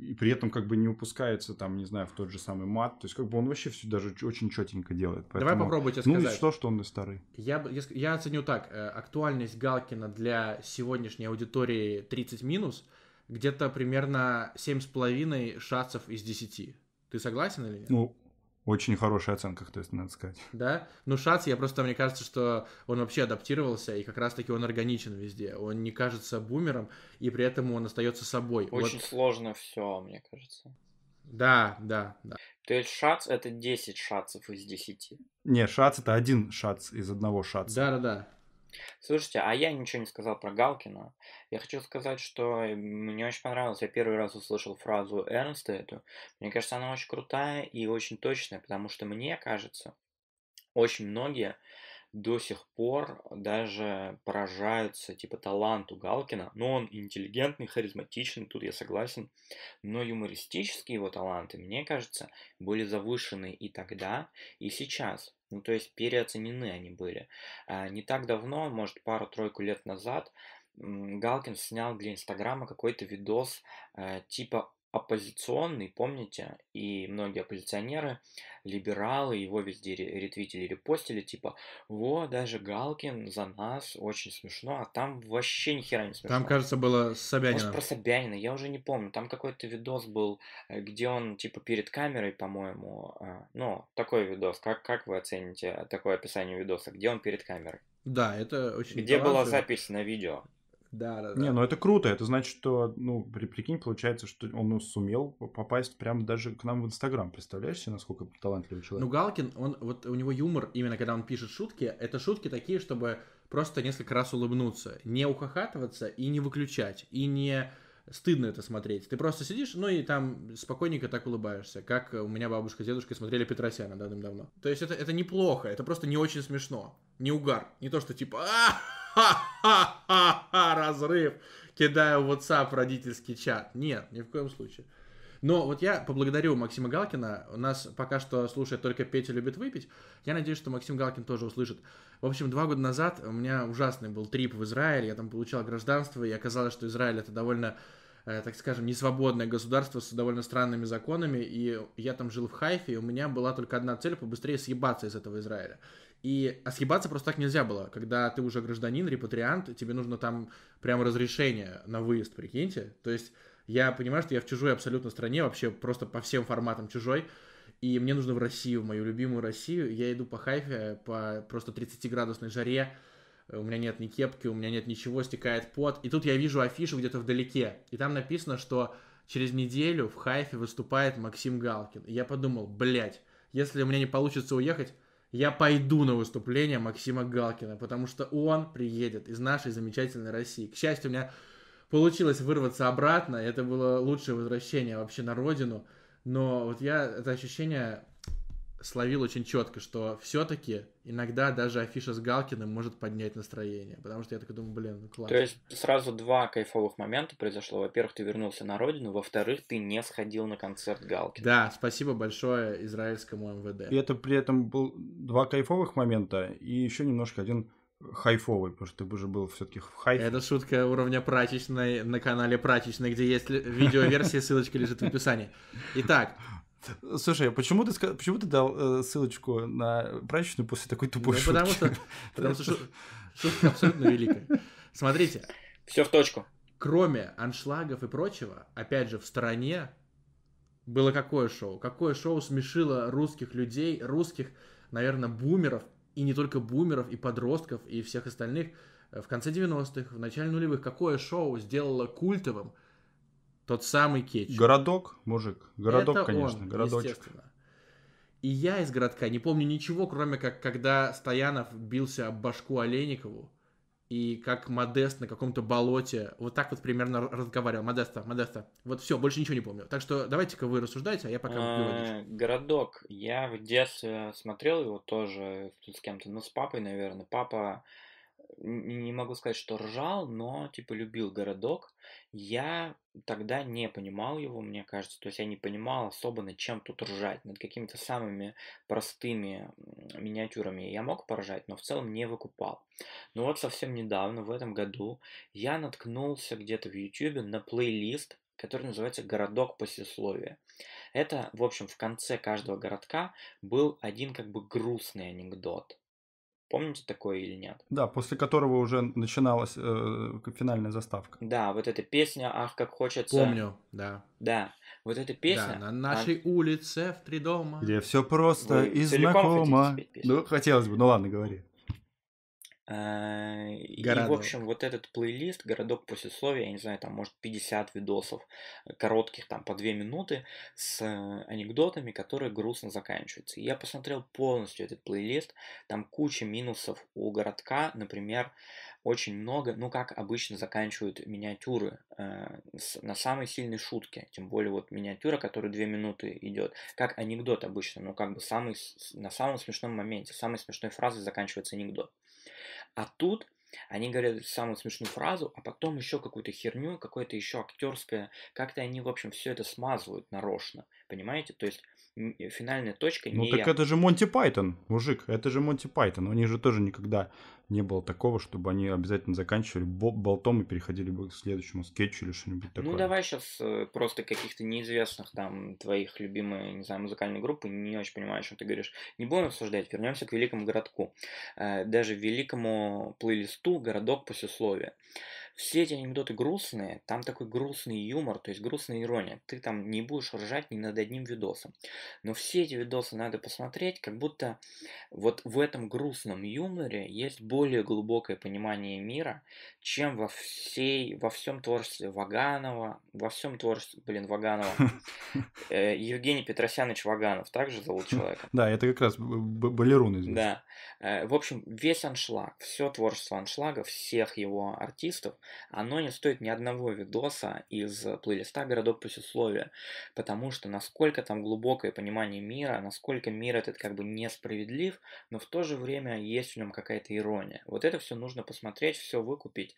и при этом как бы не упускается там, не знаю, в тот же самый мат. То есть как бы он вообще все даже очень четенько делает. Поэтому, Давай попробуйте ну, сказать. Ну и что, что он и старый. Я, я, я оценю так. Э, актуальность Галкина для сегодняшней аудитории 30 минус где-то примерно 7,5 шансов из 10. Ты согласен или нет? Ну, очень хорошая оценка, есть надо сказать. Да? Ну, Шац, я просто, мне кажется, что он вообще адаптировался, и как раз-таки он органичен везде. Он не кажется бумером, и при этом он остается собой. Очень вот... сложно все, мне кажется. Да, да, да. То есть шац это 10 шацев из 10. Не, шац это один шац из одного шаца. Да, да, да. Слушайте, а я ничего не сказал про Галкина. Я хочу сказать, что э, мне очень понравилось. Я первый раз услышал фразу Эрнста эту. Мне кажется, она очень крутая и очень точная, потому что мне кажется, очень многие до сих пор даже поражаются типа таланту Галкина, но ну, он интеллигентный, харизматичный, тут я согласен, но юмористические его таланты, мне кажется, были завышены и тогда, и сейчас. Ну, то есть переоценены они были. А, не так давно, может, пару-тройку лет назад, Галкин снял для Инстаграма какой-то видос э, типа оппозиционный, помните, и многие оппозиционеры, либералы, его везде ретвитили репостили, типа, во, даже Галкин за нас, очень смешно, а там вообще ни хера не смешно. Там, кажется, было с Собянином. Может, про Собянина, я уже не помню, там какой-то видос был, э, где он, типа, перед камерой, по-моему, э, ну, такой видос, как, как вы оцените такое описание видоса, где он перед камерой? Да, это очень Где была запись на видео? Да, да, да. Не, ну это круто. Это значит, что, ну, при, прикинь, получается, что он сумел попасть прямо даже к нам в Инстаграм. Представляешь себе, насколько талантливый человек? Ну, Галкин, он, вот у него юмор, именно когда он пишет шутки, это шутки такие, чтобы просто несколько раз улыбнуться, не ухахатываться и не выключать, и не стыдно это смотреть. Ты просто сидишь, ну и там спокойненько так улыбаешься, как у меня бабушка с дедушкой смотрели Петросяна давным-давно. То есть это, это неплохо, это просто не очень смешно, не угар, не то, что типа «А!» ха-ха-ха, разрыв, кидаю в WhatsApp родительский чат. Нет, ни в коем случае. Но вот я поблагодарю Максима Галкина. У нас пока что слушает только Петя любит выпить. Я надеюсь, что Максим Галкин тоже услышит. В общем, два года назад у меня ужасный был трип в Израиль. Я там получал гражданство, и оказалось, что Израиль это довольно э, так скажем, несвободное государство с довольно странными законами, и я там жил в Хайфе, и у меня была только одна цель побыстрее съебаться из этого Израиля. И а съебаться просто так нельзя было. Когда ты уже гражданин, репатриант, тебе нужно там прямо разрешение на выезд, прикиньте. То есть я понимаю, что я в чужой абсолютно стране, вообще просто по всем форматам чужой. И мне нужно в Россию, в мою любимую Россию. Я иду по хайфе, по просто 30-градусной жаре. У меня нет ни кепки, у меня нет ничего, стекает пот. И тут я вижу афишу где-то вдалеке. И там написано, что через неделю в хайфе выступает Максим Галкин. И я подумал, блядь, если у меня не получится уехать, я пойду на выступление Максима Галкина, потому что он приедет из нашей замечательной России. К счастью, у меня получилось вырваться обратно, это было лучшее возвращение вообще на родину, но вот я это ощущение словил очень четко, что все-таки иногда даже афиша с Галкиным может поднять настроение, потому что я так думаю, блин, ну класс. То есть сразу два кайфовых момента произошло. Во-первых, ты вернулся на родину, во-вторых, ты не сходил на концерт Галкина. Да, спасибо большое израильскому МВД. И это при этом был два кайфовых момента и еще немножко один хайфовый, потому что ты уже был все-таки в хайфе. Это шутка уровня прачечной на канале прачечной, где есть видеоверсия, ссылочка лежит в описании. Итак, Слушай, а почему ты, почему ты дал э, ссылочку на прачечную после такой тупой ну, шутки? Потому что, потому что шутка абсолютно великая. Смотрите. Все в точку. Кроме аншлагов и прочего, опять же, в стране было какое шоу? Какое шоу смешило русских людей, русских, наверное, бумеров, и не только бумеров, и подростков, и всех остальных э, в конце 90-х, в начале нулевых? Какое шоу сделало культовым – тот самый кетч. Городок, мужик. Городок, Это конечно. Он, городочек. И я из городка не помню ничего, кроме как когда Стоянов бился об башку Олейникову и как Модест на каком-то болоте вот так вот примерно разговаривал. Модеста, Модеста. Вот все, больше ничего не помню. Так что давайте-ка вы рассуждаете, а я пока э, Городок. Я в детстве смотрел его тоже с кем-то, ну, с папой, наверное. Папа не могу сказать, что ржал, но типа любил городок. Я тогда не понимал его, мне кажется. То есть я не понимал особо, над чем тут ржать, над какими-то самыми простыми миниатюрами. Я мог поржать, но в целом не выкупал. Но вот совсем недавно, в этом году, я наткнулся где-то в YouTube на плейлист который называется «Городок послесловия». Это, в общем, в конце каждого городка был один как бы грустный анекдот. Помните такое или нет? Да, после которого уже начиналась э, финальная заставка. Да, вот эта песня «Ах, как хочется». Помню, да. Да, вот эта песня. Да, на нашей а... улице в три дома. Где все просто Вы и знакомо. Ну, хотелось бы, ну ладно, говори. Городок. Э, и, в общем, вот этот плейлист «Городок послесловия», я не знаю, там, может, 50 видосов э, коротких, там, по 2 минуты с э, анекдотами, которые грустно заканчиваются. я посмотрел полностью этот плейлист, там куча минусов у «Городка», например, очень много, ну, как обычно заканчивают миниатюры э, на самой сильной шутке, тем более вот миниатюра, которая 2 минуты идет, как анекдот обычно, ну, как бы самый, на самом смешном моменте, самой смешной фразой заканчивается анекдот. А тут они говорят самую смешную фразу, а потом еще какую-то херню, какое-то еще актерское. Как-то они, в общем, все это смазывают нарочно. Понимаете? То есть финальная точка ну не Ну так я. это же Монти Пайтон, мужик, это же Монти Пайтон. У них же тоже никогда не было такого, чтобы они обязательно заканчивали бол- болтом и переходили бы к следующему скетчу или что-нибудь ну такое. Ну давай сейчас э, просто каких-то неизвестных там твоих любимых, не знаю, музыкальной группы, не очень понимаю, что ты говоришь. Не будем обсуждать, вернемся к великому городку. Э, даже великому плейлисту «Городок послесловия». Все эти анекдоты грустные, там такой грустный юмор, то есть грустная ирония. Ты там не будешь ржать ни над одним видосом. Но все эти видосы надо посмотреть, как будто вот в этом грустном юморе есть более глубокое понимание мира, чем во всей, во всем творчестве Ваганова, во всем творчестве, блин, Ваганова. Э, Евгений Петросянович Ваганов, также зовут человека. Да, это как раз балерун из Да. Э, в общем, весь аншлаг, все творчество аншлага, всех его артистов, оно не стоит ни одного видоса из э, плейлиста «Городок послесловия», потому что насколько там глубокое понимание мира, насколько мир этот как бы несправедлив, но в то же время есть в нем какая-то ирония. Вот это все нужно посмотреть, все выкупить,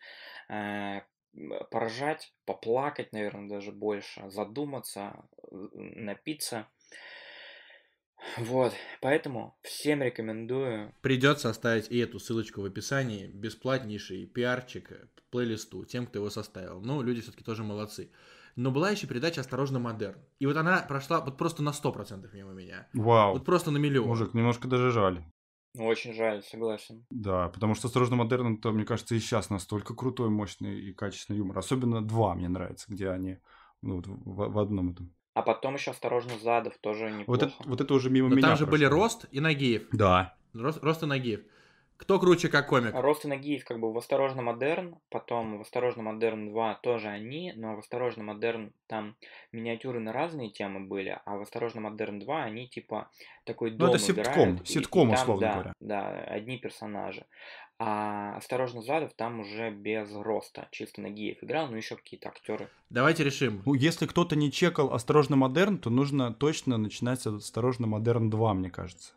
э, поражать, поплакать, наверное, даже больше, задуматься, напиться – вот, поэтому всем рекомендую. Придется оставить и эту ссылочку в описании, бесплатнейший пиарчик плейлисту, тем, кто его составил. Ну, люди все-таки тоже молодцы. Но была еще передача «Осторожно, модерн». И вот она прошла вот просто на 100% мимо меня. Вау. Вот просто на миллион. Мужик, немножко даже жаль. Ну, очень жаль, согласен. Да, потому что «Осторожно, модерн» это, мне кажется, и сейчас настолько крутой, мощный и качественный юмор. Особенно два мне нравятся, где они ну, вот в, в одном этом а потом еще осторожно задов тоже не. Вот это, вот это уже мимо Но меня. Там же прошло. были Рост и Нагиев. Да. Рост, Рост и Нагиев. Кто круче как комик? Рост и Нагиев как бы в «Осторожно, модерн», потом в «Осторожно, модерн 2» тоже они, но в «Осторожно, модерн» там миниатюры на разные темы были, а в «Осторожно, модерн 2» они типа такой дом Ну это ситком, убирают, ситком, условно да, говоря. Да, одни персонажи. А «Осторожно, Задов» там уже без роста. Чисто Нагиев играл, но ну, еще какие-то актеры. Давайте решим. Ну, если кто-то не чекал «Осторожно, модерн», то нужно точно начинать с «Осторожно, модерн 2», мне кажется.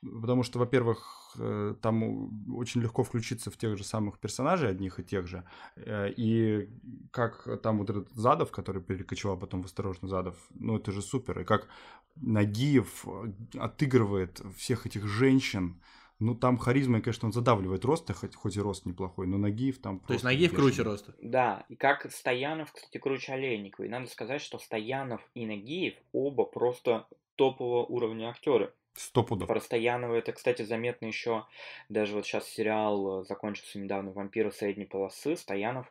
Потому что, во-первых, э, там очень легко включиться в тех же самых персонажей, одних и тех же. Э, и как там вот этот Задов, который перекочевал потом в «Осторожно, Задов», ну это же супер. И как Нагиев э, отыгрывает всех этих женщин, ну, там харизма, конечно, он задавливает роста, хоть, хоть и рост неплохой, но Нагиев там... То есть Нагиев бешеный. круче роста? Да, и как Стоянов, кстати, круче Олейникова. И надо сказать, что Стоянов и Нагиев оба просто топового уровня актеры. Сто пудов. Про Стоянова это, кстати, заметно еще. Даже вот сейчас сериал э, закончился недавно «Вампиры средней полосы». Стоянов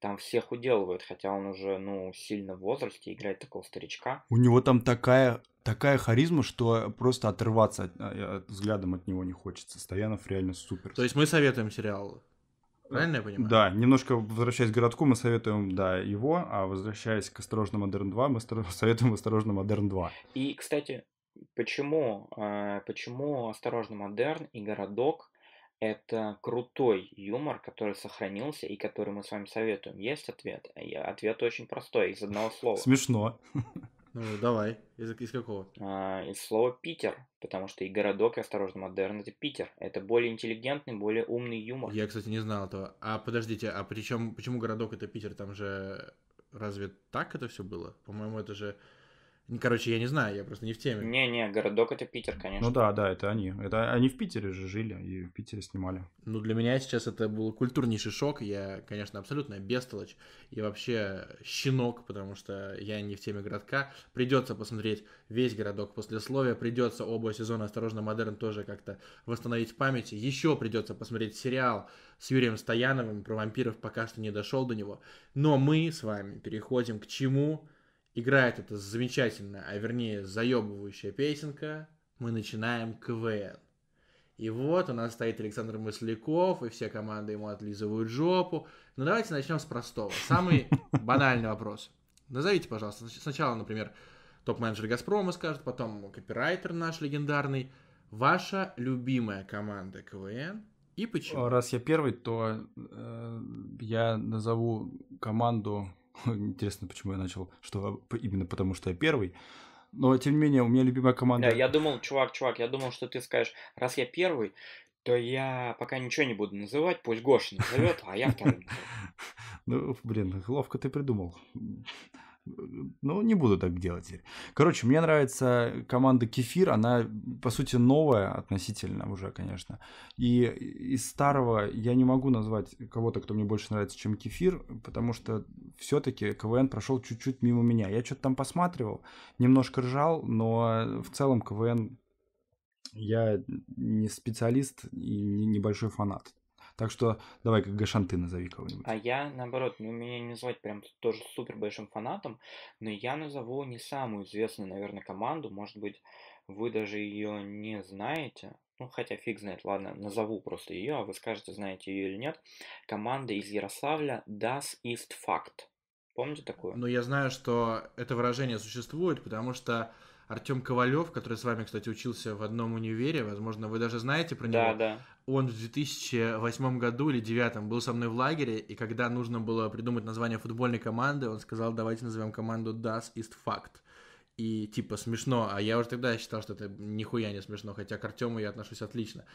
там всех уделывают, хотя он уже, ну, сильно в возрасте, играет такого старичка. У него там такая, такая харизма, что просто отрываться от, от, а, взглядом от него не хочется. Стоянов реально супер. То есть мы советуем сериал Правильно я понимаю? Да, немножко возвращаясь к городку, мы советуем, да, его, а возвращаясь к «Осторожно, Модерн 2», мы советуем «Осторожно, Модерн 2». И, кстати, почему, э, почему «Осторожно, Модерн» и «Городок» это крутой юмор, который сохранился и который мы с вами советуем. Есть ответ? Ответ очень простой, из одного слова. Смешно. Ну, давай. Из, из какого? А, из слова Питер, потому что и городок, и осторожно, модерн это Питер. Это более интеллигентный, более умный юмор. Я, кстати, не знал этого. А подождите, а причем почему городок это Питер? Там же разве так это все было? По-моему, это же ну, короче, я не знаю, я просто не в теме. Не-не, городок это Питер, конечно. Ну да, да, это они. Это они в Питере же жили и в Питере снимали. Ну, для меня сейчас это был культурнейший шок. Я, конечно, абсолютно бестолочь и вообще щенок, потому что я не в теме городка. Придется посмотреть весь городок после послесловия. Придется оба сезона «Осторожно, модерн» тоже как-то восстановить в памяти. Еще придется посмотреть сериал с Юрием Стояновым про вампиров, пока что не дошел до него. Но мы с вами переходим к чему? играет эта замечательная, а вернее заебывающая песенка, мы начинаем КВН. И вот у нас стоит Александр Мысляков, и все команды ему отлизывают жопу. Но давайте начнем с простого. Самый банальный вопрос. Назовите, пожалуйста, сначала, например, топ-менеджер «Газпрома» скажет, потом копирайтер наш легендарный. Ваша любимая команда КВН и почему? Раз я первый, то э, я назову команду Интересно, почему я начал, что а, именно потому, что я первый. Но, тем не менее, у меня любимая команда... Да, я думал, чувак, чувак, я думал, что ты скажешь, раз я первый, то я пока ничего не буду называть, пусть Гоша назовет, а я вторым. Ну, блин, ловко ты придумал. Ну, не буду так делать теперь. Короче, мне нравится команда Кефир. Она, по сути, новая относительно уже, конечно. И из старого я не могу назвать кого-то, кто мне больше нравится, чем Кефир, потому что все-таки КВН прошел чуть-чуть мимо меня. Я что-то там посматривал, немножко ржал, но в целом КВН я не специалист и небольшой фанат. Так что давай, как гашанты назови кого-нибудь. А я, наоборот, ну, меня не назвать прям тоже супер большим фанатом, но я назову не самую известную, наверное, команду. Может быть, вы даже ее не знаете. Ну, хотя фиг знает, ладно, назову просто ее, а вы скажете, знаете ее или нет. Команда из Ярославля Das ist Fakt. Помните такую? Ну, я знаю, что это выражение существует, потому что Артем Ковалев, который с вами, кстати, учился в одном универе, возможно, вы даже знаете про него. Да, да. Он в 2008 году или 2009 был со мной в лагере, и когда нужно было придумать название футбольной команды, он сказал, давайте назовем команду Das ist Fakt и типа смешно, а я уже тогда считал, что это нихуя не смешно, хотя к Артему я отношусь отлично.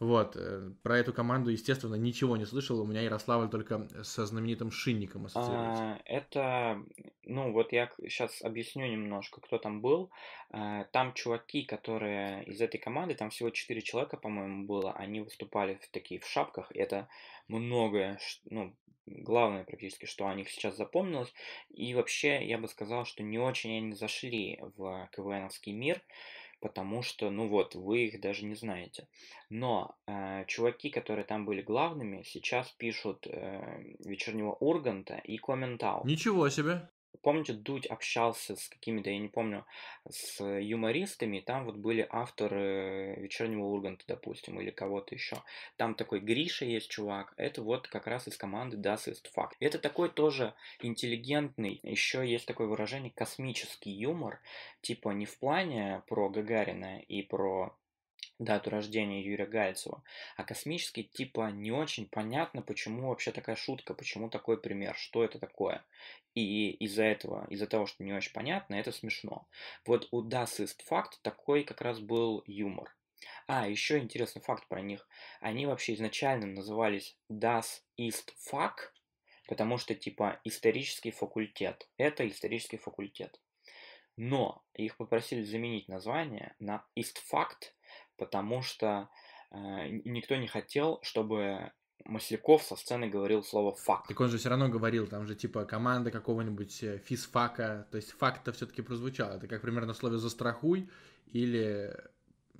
Вот, э, про эту команду, естественно, ничего не слышал, у меня Ярославль только со знаменитым Шинником ассоциируется. А, это, ну вот я сейчас объясню немножко, кто там был. Э, там чуваки, которые из этой команды, там всего четыре человека, по-моему, было, они выступали в такие в шапках, это многое, ну, главное практически, что о них сейчас запомнилось. И вообще, я бы сказал, что не очень они зашли в КВНовский мир, потому что, ну вот, вы их даже не знаете. Но э, чуваки, которые там были главными, сейчас пишут э, «Вечернего Урганта» и Комментал. Ничего себе! Помните, Дудь общался с какими-то, я не помню, с юмористами, там вот были авторы э, «Вечернего Урганта», допустим, или кого-то еще. Там такой Гриша есть чувак, это вот как раз из команды «Das ist Fakt». Это такой тоже интеллигентный, еще есть такое выражение «космический юмор», типа не в плане про Гагарина и про дату рождения Юрия Гальцева. А космический типа не очень понятно, почему вообще такая шутка, почему такой пример, что это такое. И из-за этого, из-за того, что не очень понятно, это смешно. Вот у Das ist Fakt такой как раз был юмор. А, еще интересный факт про них. Они вообще изначально назывались Das ist Fakt, потому что типа исторический факультет. Это исторический факультет. Но их попросили заменить название на Ist «Истфакт», потому что э, никто не хотел, чтобы Масляков со сцены говорил слово «факт». Так он же все равно говорил, там же типа команда какого-нибудь э, физфака, то есть факт-то все-таки прозвучал. Это как примерно слово «застрахуй» или...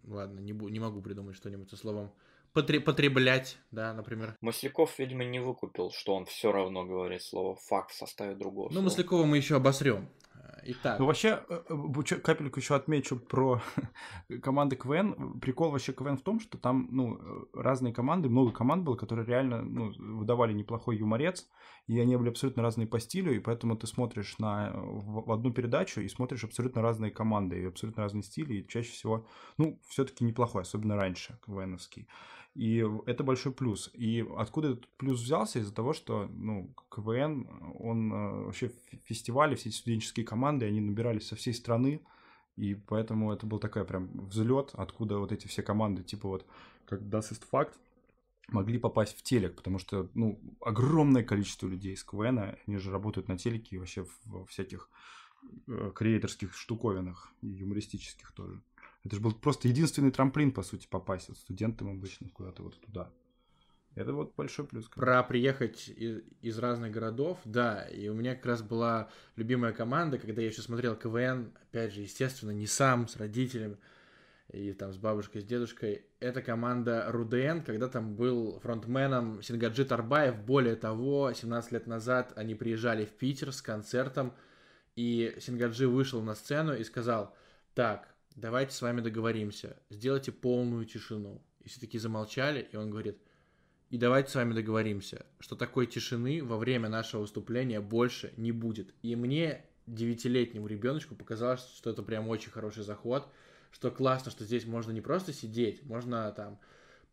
Ладно, не, бу... не могу придумать что-нибудь со словом потреблять, да, например. Масляков, видимо, не выкупил, что он все равно говорит слово «факт» в составе другого Ну, слова. Маслякова мы еще обосрем. Итак. Ну, вообще, э, э, капельку еще отмечу про команды КВН. Прикол вообще КВН в том, что там, ну, э, разные команды, много команд было, которые реально, ну, выдавали неплохой юморец, и они были абсолютно разные по стилю, и поэтому ты смотришь на, в одну передачу и смотришь абсолютно разные команды, и абсолютно разные стили, и чаще всего, ну, все-таки неплохой, особенно раньше, КВНовский. И это большой плюс. И откуда этот плюс взялся? Из-за того, что ну, КВН, он э, вообще фестивали, все студенческие команды, они набирались со всей страны. И поэтому это был такой прям взлет, откуда вот эти все команды, типа вот как Das ist Fakt, могли попасть в телек, потому что, ну, огромное количество людей из КВН, они же работают на телеке и вообще во всяких э, креаторских штуковинах, юмористических тоже. Это же был просто единственный трамплин, по сути, попасть вот студентам обычно куда-то вот туда. Это вот большой плюс. Про приехать из, из разных городов, да. И у меня как раз была любимая команда, когда я еще смотрел КВН, опять же, естественно, не сам, с родителями, и там с бабушкой, с дедушкой. Это команда РУДЕН, когда там был фронтменом Сингаджи Тарбаев. Более того, 17 лет назад они приезжали в Питер с концертом, и Сингаджи вышел на сцену и сказал, так, давайте с вами договоримся, сделайте полную тишину. И все таки замолчали, и он говорит, и давайте с вами договоримся, что такой тишины во время нашего выступления больше не будет. И мне, девятилетнему ребеночку, показалось, что это прям очень хороший заход, что классно, что здесь можно не просто сидеть, можно там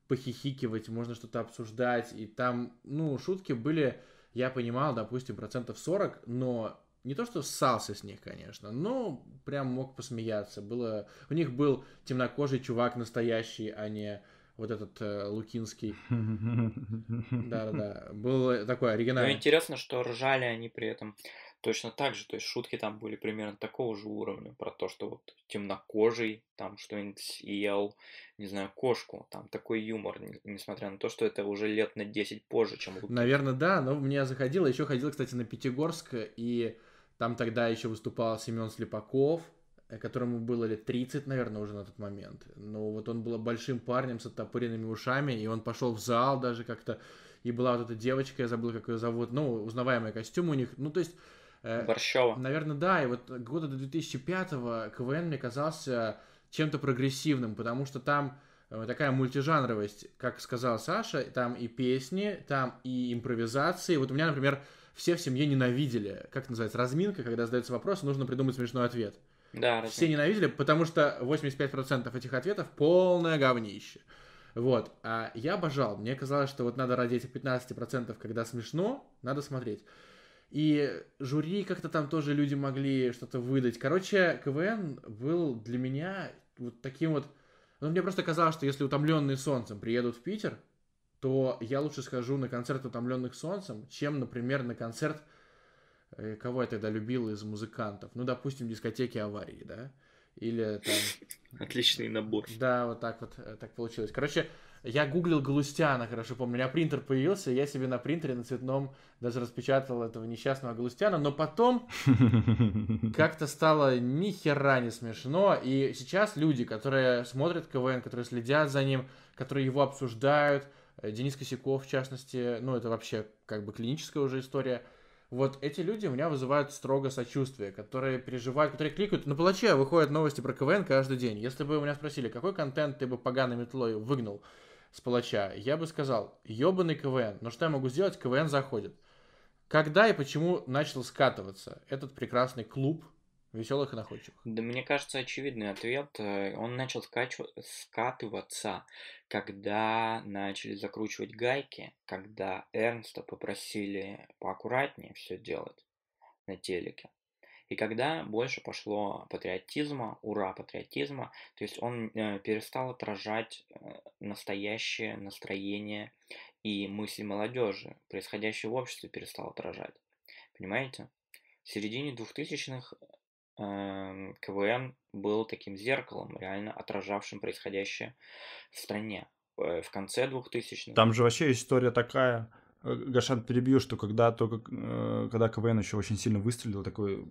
похихикивать, можно что-то обсуждать, и там, ну, шутки были, я понимал, допустим, процентов 40, но не то что ссался с них, конечно, но прям мог посмеяться. Было... У них был темнокожий чувак настоящий, а не вот этот э, Лукинский. Да-да-да, был такой оригинальный. Ну, интересно, что ржали они при этом точно так же, то есть шутки там были примерно такого же уровня, про то, что вот темнокожий там что-нибудь ел, не знаю, кошку, там такой юмор, несмотря на то, что это уже лет на 10 позже, чем... Лукин. Наверное, да, но мне заходило, еще ходил, кстати, на Пятигорск и там тогда еще выступал Семен Слепаков, э, которому было лет 30, наверное, уже на тот момент. Но вот он был большим парнем с оттопыренными ушами, и он пошел в зал даже как-то. И была вот эта девочка, я забыл, как ее зовут, ну, узнаваемый костюм у них. Ну, то есть... Э, Борщева. Наверное, да. И вот года до 2005-го КВН мне казался чем-то прогрессивным, потому что там э, такая мультижанровость, как сказал Саша, там и песни, там и импровизации. Вот у меня, например, все в семье ненавидели. Как это называется? Разминка, когда задается вопрос, нужно придумать смешной ответ. Да, все ненавидели, потому что 85% этих ответов полное говнище. Вот. А я обожал. Мне казалось, что вот надо ради этих 15%, когда смешно, надо смотреть. И жюри как-то там тоже люди могли что-то выдать. Короче, КВН был для меня вот таким вот... Ну, мне просто казалось, что если утомленные солнцем приедут в Питер, то я лучше схожу на концерт «Утомленных солнцем», чем, например, на концерт, э, кого я тогда любил из музыкантов, ну, допустим, дискотеки аварии, да, или там... Отличный набор. Да, вот так вот, э, так получилось. Короче, я гуглил Галустяна, хорошо помню, у меня принтер появился, я себе на принтере на цветном даже распечатал этого несчастного Галустяна, но потом как-то стало ни хера не смешно, и сейчас люди, которые смотрят КВН, которые следят за ним, которые его обсуждают, Денис Косяков, в частности, ну, это вообще как бы клиническая уже история. Вот эти люди у меня вызывают строго сочувствие, которые переживают, которые кликают. На палаче выходят новости про КВН каждый день. Если бы у меня спросили, какой контент ты бы поганой метлой выгнал с палача, я бы сказал, ебаный КВН, но что я могу сделать, КВН заходит. Когда и почему начал скатываться этот прекрасный клуб, Веселых и находчивых. Да, мне кажется, очевидный ответ. Э, он начал скачу... скатываться, когда начали закручивать гайки, когда Эрнста попросили поаккуратнее все делать на телеке. И когда больше пошло патриотизма, ура патриотизма, то есть он э, перестал отражать э, настоящее настроение и мысли молодежи, происходящее в обществе перестал отражать. Понимаете? В середине 2000-х Эм, КВН был таким зеркалом, реально отражавшим происходящее в стране э, в конце 2000-х. Там же вообще история такая, э, Гашан перебью, что когда только, э, когда КВН еще очень сильно выстрелил, такое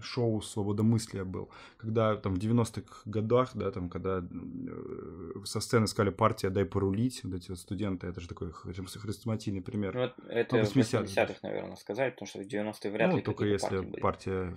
шоу свободомыслия был, когда там в 90-х годах, да, там, когда со сцены сказали партия «Дай порулить», вот эти вот студенты, это же такой хрестоматийный пример. Ну, это ну, 80-х. 80-х, наверное, сказать, потому что в 90-е вряд ну, ли только если партия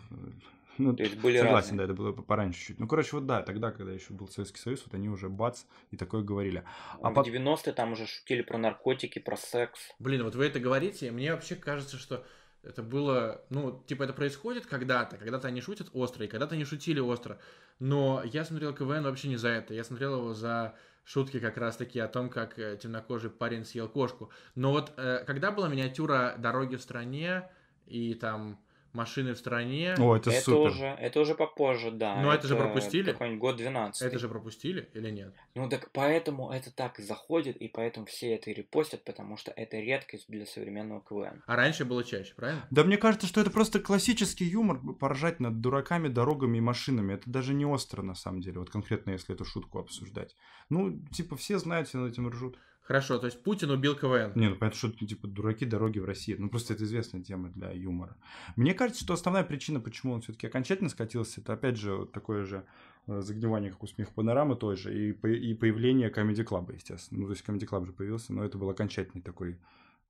ну, То есть были Согласен, разные. да, это было пораньше чуть. Ну, короче, вот да, тогда, когда еще был Советский Союз, вот они уже бац и такое говорили. А ну, в под... 90-е там уже шутили про наркотики, про секс. Блин, вот вы это говорите, и мне вообще кажется, что это было, ну, типа это происходит когда-то, когда-то они шутят остро, и когда-то они шутили остро. Но я смотрел КВН вообще не за это, я смотрел его за шутки как раз-таки о том, как э, темнокожий парень съел кошку. Но вот э, когда была миниатюра «Дороги в стране» и там машины в стране. О, это, это супер. Уже, это уже попозже, да. Но это, это же пропустили. Какой-нибудь год 12. Это же пропустили или нет? Ну так поэтому это так заходит, и поэтому все это и репостят, потому что это редкость для современного КВН. А раньше было чаще, правильно? Да мне кажется, что это просто классический юмор, поражать над дураками, дорогами и машинами. Это даже не остро, на самом деле, вот конкретно если эту шутку обсуждать. Ну, типа, все знают, все над этим ржут. Хорошо, то есть Путин убил КВН. Не, ну понятно, что ну, типа дураки дороги в России. Ну просто это известная тема для юмора. Мне кажется, что основная причина, почему он все-таки окончательно скатился, это опять же такое же э, загнивание, как у смех панорамы той же, и, и появление Comedy Club, естественно. Ну, то есть Comedy Club же появился, но это был окончательный такой...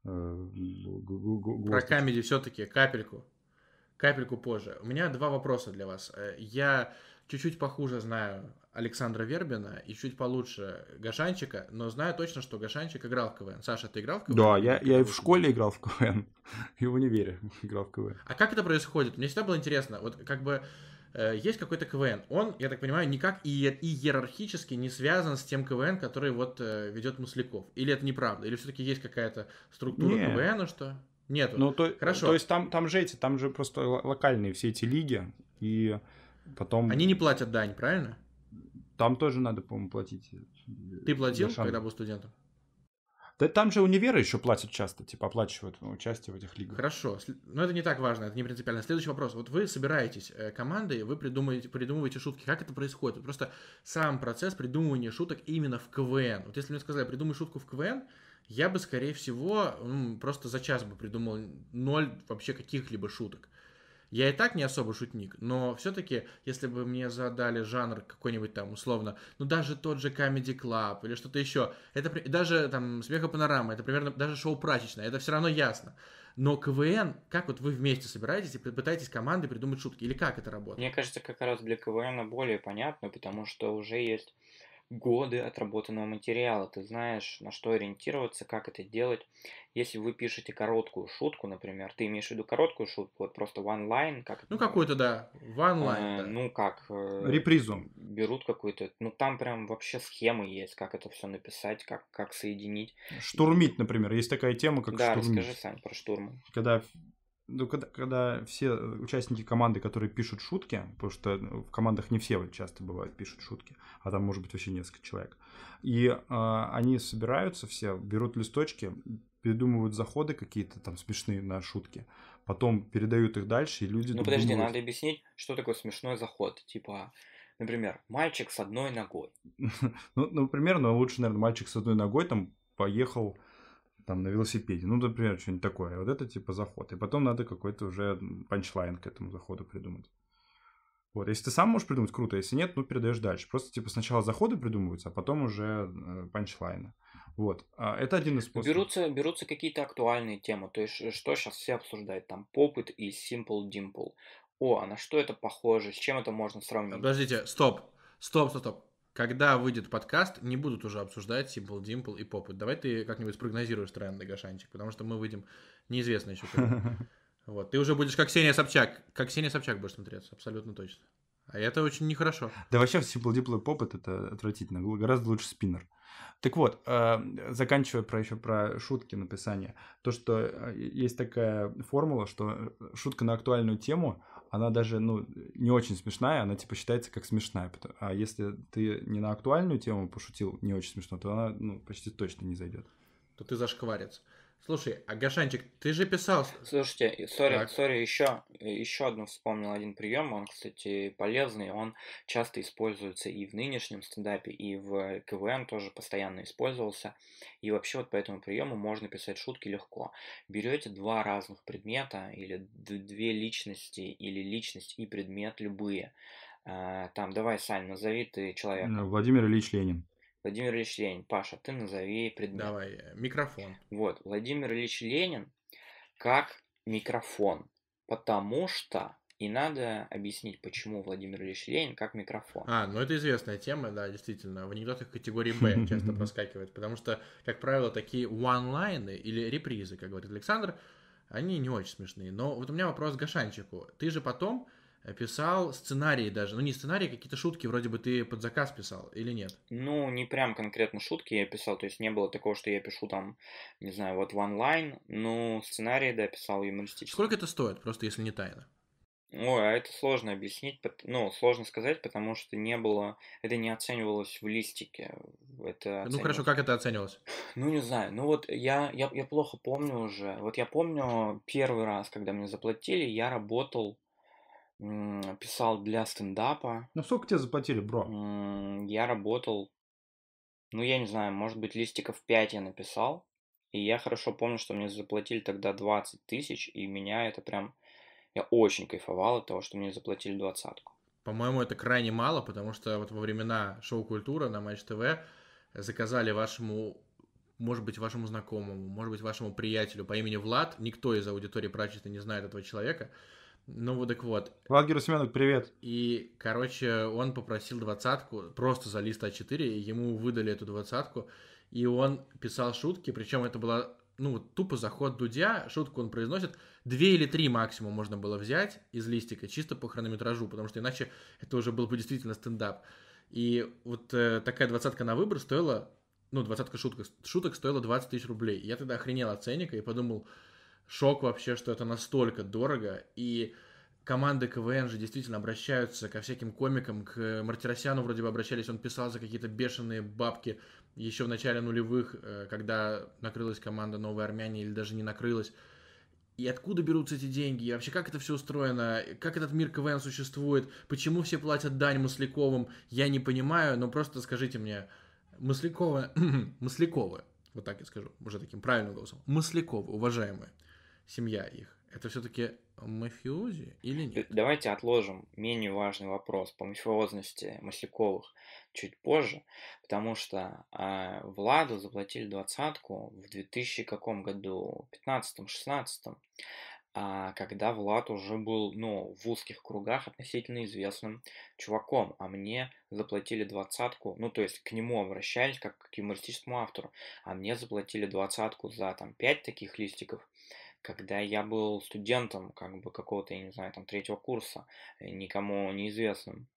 Э, Про комедию все-таки капельку. Капельку позже. У меня два вопроса для вас. Э, я чуть-чуть похуже знаю Александра Вербина и чуть получше Гашанчика, но знаю точно, что Гашанчик играл в КВН. Саша, ты играл в КВН? Да, я, я и в школе играл в КВН, и в универе играл в КВН. А как это происходит? Мне всегда было интересно, вот как бы э, есть какой-то КВН, он, я так понимаю, никак и, иерархически не связан с тем КВН, который вот э, ведет Мусликов. Или это неправда? Или все-таки есть какая-то структура Нет. КВН, что... Нет. Ну, то, Хорошо. То есть там, там же эти, там же просто локальные все эти лиги, и потом... Они не платят дань, правильно? Там тоже надо, по-моему, платить. Э, Ты платил, когда был студентом? Да там же универы еще платят часто, типа оплачивают ну, участие в этих лигах. Хорошо, но это не так важно, это не принципиально. Следующий вопрос. Вот вы собираетесь э, командой, вы придумываете, придумываете шутки. Как это происходит? Просто сам процесс придумывания шуток именно в КВН. Вот если мне сказали, придумай шутку в КВН, я бы, скорее всего, просто за час бы придумал ноль вообще каких-либо шуток. Я и так не особо шутник, но все-таки, если бы мне задали жанр какой-нибудь там, условно, ну даже тот же Comedy Club или что-то еще, это даже там смеха панорама, это примерно даже шоу прачечное, это все равно ясно. Но КВН, как вот вы вместе собираетесь и пытаетесь команды придумать шутки? Или как это работает? Мне кажется, как раз для КВН более понятно, потому что уже есть годы отработанного материала. Ты знаешь, на что ориентироваться, как это делать. Если вы пишете короткую шутку, например, ты имеешь в виду короткую шутку, вот просто one line, как Ну, какую-то, да, one line. Э, да. Ну, как... Э, Репризу. Берут какую-то... Ну, там прям вообще схемы есть, как это все написать, как, как соединить. Штурмить, например. Есть такая тема, как да, штурмить. Да, расскажи, Сань, про штурм. Когда ну, когда, когда все участники команды, которые пишут шутки, потому что ну, в командах не все вот часто бывают пишут шутки, а там может быть вообще несколько человек. И э, они собираются все, берут листочки, придумывают заходы какие-то там смешные на шутки, потом передают их дальше, и люди... Ну подожди, думают... надо объяснить, что такое смешной заход. Типа, например, мальчик с одной ногой. ну, например, ну, но лучше, наверное, мальчик с одной ногой там поехал там на велосипеде, ну, например, что-нибудь такое. Вот это типа заход. И потом надо какой-то уже панчлайн к этому заходу придумать. Вот, если ты сам можешь придумать, круто, если нет, ну, передаешь дальше. Просто, типа, сначала заходы придумываются, а потом уже э, панчлайны. Вот, а это один из способов. Берутся, берутся какие-то актуальные темы, то есть, э, что сейчас все обсуждают, там, попыт и simple dimple. О, а на что это похоже, с чем это можно сравнить? Подождите, стоп, стоп, стоп, стоп когда выйдет подкаст, не будут уже обсуждать Simple Dimple и Попыт. Давай ты как-нибудь спрогнозируешь тренды, Гашанчик, потому что мы выйдем неизвестно еще. Вот. Ты уже будешь как Ксения Собчак. Как Ксения Собчак будешь смотреться, абсолютно точно. А это очень нехорошо. Да вообще Simple Dimple и Попыт это отвратительно. Гораздо лучше спиннер. Так вот, э, заканчивая про еще про шутки написания, то, что э, есть такая формула, что шутка на актуальную тему она даже, ну, не очень смешная, она типа считается как смешная. А если ты не на актуальную тему пошутил не очень смешно, то она, ну, почти точно не зайдет. То ты зашкварец. Слушай, а Гашанчик, ты же писал... Слушайте, сори, сори, еще, еще одну вспомнил один прием, он, кстати, полезный, он часто используется и в нынешнем стендапе, и в КВН тоже постоянно использовался, и вообще вот по этому приему можно писать шутки легко. Берете два разных предмета, или две личности, или личность и предмет любые. А, там, давай, Сань, назови ты человека. Э, Владимир Ильич Ленин. Владимир Ильич Ленин. Паша, ты назови предмет. Давай, э, микрофон. Вот, Владимир Ильич Ленин как микрофон. Потому что и надо объяснить, почему Владимир Ильич Ленин как микрофон. А, ну это известная тема, да, действительно. В анекдотах категории Б часто проскакивает, потому что, как правило, такие one-лайны или репризы, как говорит Александр, они не очень смешные. Но вот у меня вопрос к Гашанчику. Ты же потом писал сценарии даже, ну не сценарии, а какие-то шутки вроде бы ты под заказ писал или нет? Ну, не прям конкретно шутки я писал, то есть не было такого, что я пишу там, не знаю, вот в онлайн, ну сценарии, да, писал юмористически. Сколько это стоит, просто если не тайно? Ой, а это сложно объяснить, ну, сложно сказать, потому что не было, это не оценивалось в листике. Это оценивалось... Ну хорошо, как это оценивалось? Ну не знаю, ну вот я, я, я плохо помню уже. Вот я помню первый раз, когда мне заплатили, я работал писал для стендапа. Ну сколько тебе заплатили, бро? Я работал, ну я не знаю, может быть листиков 5 я написал. И я хорошо помню, что мне заплатили тогда 20 тысяч, и меня это прям... Я очень кайфовал от того, что мне заплатили двадцатку. По-моему, это крайне мало, потому что вот во времена шоу-культура на Матч ТВ заказали вашему, может быть, вашему знакомому, может быть, вашему приятелю по имени Влад, никто из аудитории прачечно не знает этого человека, ну вот так вот. Вагер Семенок, привет. И, короче, он попросил двадцатку просто за лист А4, и ему выдали эту двадцатку, и он писал шутки, причем это была, ну, тупо заход Дудя, шутку он произносит, две или три максимум можно было взять из листика, чисто по хронометражу, потому что иначе это уже был бы действительно стендап. И вот э, такая двадцатка на выбор стоила, ну, двадцатка шуток, шуток стоила 20 тысяч рублей. Я тогда охренел от ценника и подумал, шок вообще, что это настолько дорого, и команды КВН же действительно обращаются ко всяким комикам, к Мартиросяну вроде бы обращались, он писал за какие-то бешеные бабки еще в начале нулевых, э, когда накрылась команда «Новые армяне» или даже не накрылась. И откуда берутся эти деньги? И вообще, как это все устроено? Как этот мир КВН существует? Почему все платят дань Масляковым? Я не понимаю, но просто скажите мне, Маслякова, Маслякова, вот так я скажу, уже таким правильным голосом, Маслякова, уважаемые, семья их, это все-таки мафиози или э, нет? Давайте отложим менее важный вопрос по мафиозности Масляковых чуть позже, потому что э, Владу заплатили двадцатку в 2000 каком году, 15-16, э, а, когда Влад уже был, ну, в узких кругах относительно известным чуваком, а мне заплатили двадцатку, ну, то есть к нему обращались как к юмористическому автору, а мне заплатили двадцатку за, там, пять таких листиков, когда я был студентом, как бы какого-то, я не знаю, там третьего курса, э, никому неизвестным.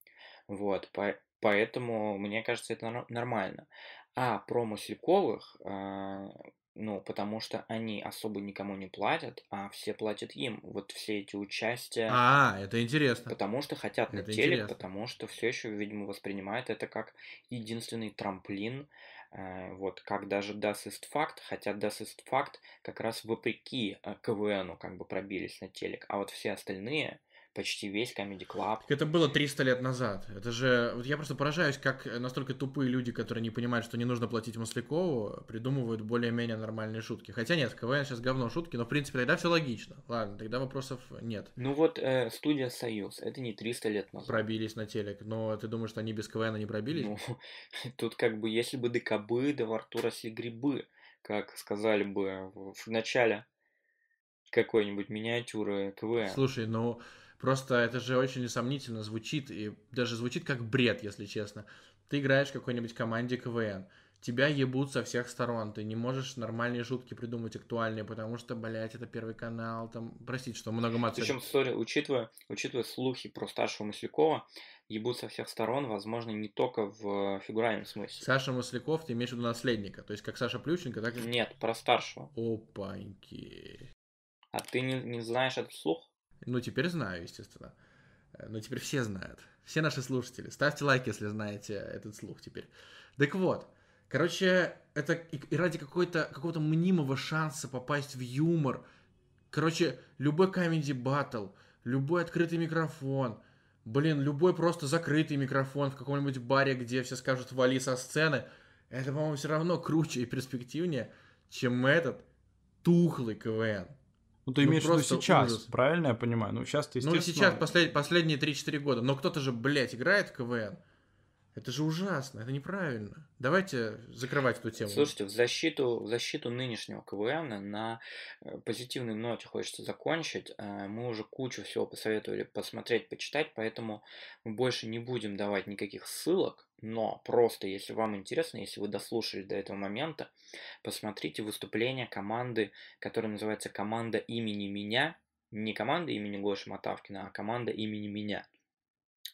Вот, по поэтому мне кажется, это нормально. А про Масляковых, э ну, потому что они особо никому не платят, а все платят им. Вот все эти участия. А, это интересно. Потому что хотят на телек, интересно. потому что все еще, видимо, воспринимают это как единственный трамплин Э, вот, как даже Das ist Fakt, хотя Das ist Fakt как раз вопреки э, КВНу как бы пробились на телек, а вот все остальные почти весь Comedy Club. Так это было 300 лет назад. Это же... Вот я просто поражаюсь, как настолько тупые люди, которые не понимают, что не нужно платить Маслякову, придумывают более-менее нормальные шутки. Хотя нет, в КВН сейчас говно шутки, но, в принципе, тогда все логично. Ладно, тогда вопросов нет. Ну вот э, студия «Союз», это не 300 лет назад. Пробились на телек, но ты думаешь, что они без КВН не пробились? Ну, тут как бы, если бы докобы, до во росли грибы, как сказали бы в начале какой-нибудь миниатюры КВН. Слушай, ну... Но Просто это же очень несомнительно звучит, и даже звучит как бред, если честно. Ты играешь в какой-нибудь команде КВН, тебя ебут со всех сторон, ты не можешь нормальные шутки придумать актуальные, потому что, блядь, это первый канал, там, простите, что много мат. Причем, сори, учитывая, учитывая слухи про старшего Маслякова, ебут со всех сторон, возможно, не только в фигуральном смысле. Саша Масляков, ты имеешь в виду наследника, то есть как Саша Плющенко, так и... Нет, про старшего. Опаньки. А ты не, не знаешь этот слух? Ну, теперь знаю, естественно. Э, Но ну, теперь все знают. Все наши слушатели. Ставьте лайк, если знаете этот слух теперь. Так вот, короче, это и ради какой-то, какого-то мнимого шанса попасть в юмор. Короче, любой comedy battle, любой открытый микрофон, блин, любой просто закрытый микрофон в каком-нибудь баре, где все скажут «вали со сцены», это, по-моему, все равно круче и перспективнее, чем этот тухлый КВН. Ну, ты ну, имеешь в виду сейчас, ужас. правильно я понимаю? Ну, ну сейчас ты, естественно... Ну, сейчас, послед... последние 3-4 года. Но кто-то же, блядь, играет в КВН. Это же ужасно, это неправильно. Давайте закрывать эту тему. Слушайте, в защиту, в защиту нынешнего КВН на э, позитивной ноте хочется закончить. Э, мы уже кучу всего посоветовали посмотреть, почитать, поэтому мы больше не будем давать никаких ссылок, но просто, если вам интересно, если вы дослушали до этого момента, посмотрите выступление команды, которая называется «Команда имени меня», не команда имени Гоши Матавкина, а команда имени меня.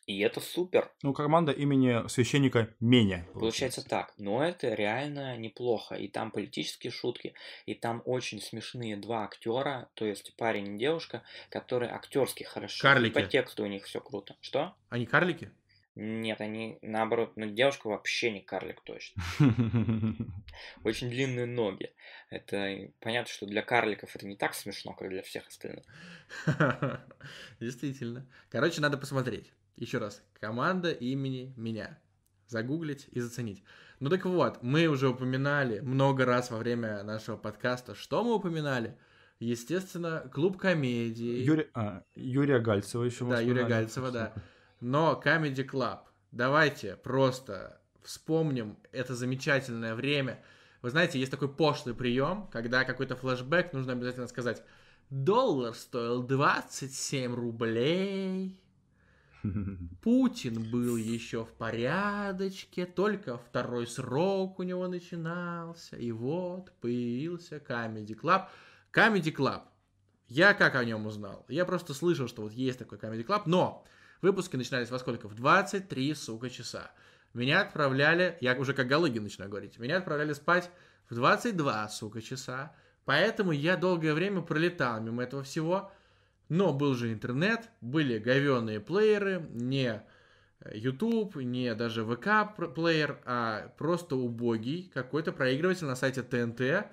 И это супер. Ну, команда имени священника Меня. Получается. получается так. Но это реально неплохо. И там политические шутки, и там очень смешные два актера, то есть парень и девушка, которые актерски хорошо. Карлики. И по тексту у них все круто. Что? Они карлики? Нет, они наоборот, ну девушка вообще не карлик точно. Очень длинные ноги. Это понятно, что для карликов это не так смешно, как для всех остальных. Действительно. Короче, надо посмотреть. Еще раз, команда имени меня. Загуглить и заценить. Ну так вот, мы уже упоминали много раз во время нашего подкаста, что мы упоминали. Естественно, клуб комедии. Юри... А, Юрия Гальцева еще Да, Юрия Гальцева, да. Но Comedy Club. Давайте просто вспомним это замечательное время. Вы знаете, есть такой пошлый прием, когда какой-то флешбэк нужно обязательно сказать. Доллар стоил 27 рублей. Путин был еще в порядочке, только второй срок у него начинался, и вот появился Comedy Club. Comedy Club. Я как о нем узнал? Я просто слышал, что вот есть такой Comedy Club, но выпуски начинались во сколько? В 23, сука, часа. Меня отправляли, я уже как Галыгин начинаю говорить, меня отправляли спать в 22, сука, часа. Поэтому я долгое время пролетал мимо этого всего. Но был же интернет, были говеные плееры, не э, YouTube, не даже ВК-плеер, а просто убогий какой-то проигрыватель на сайте ТНТ.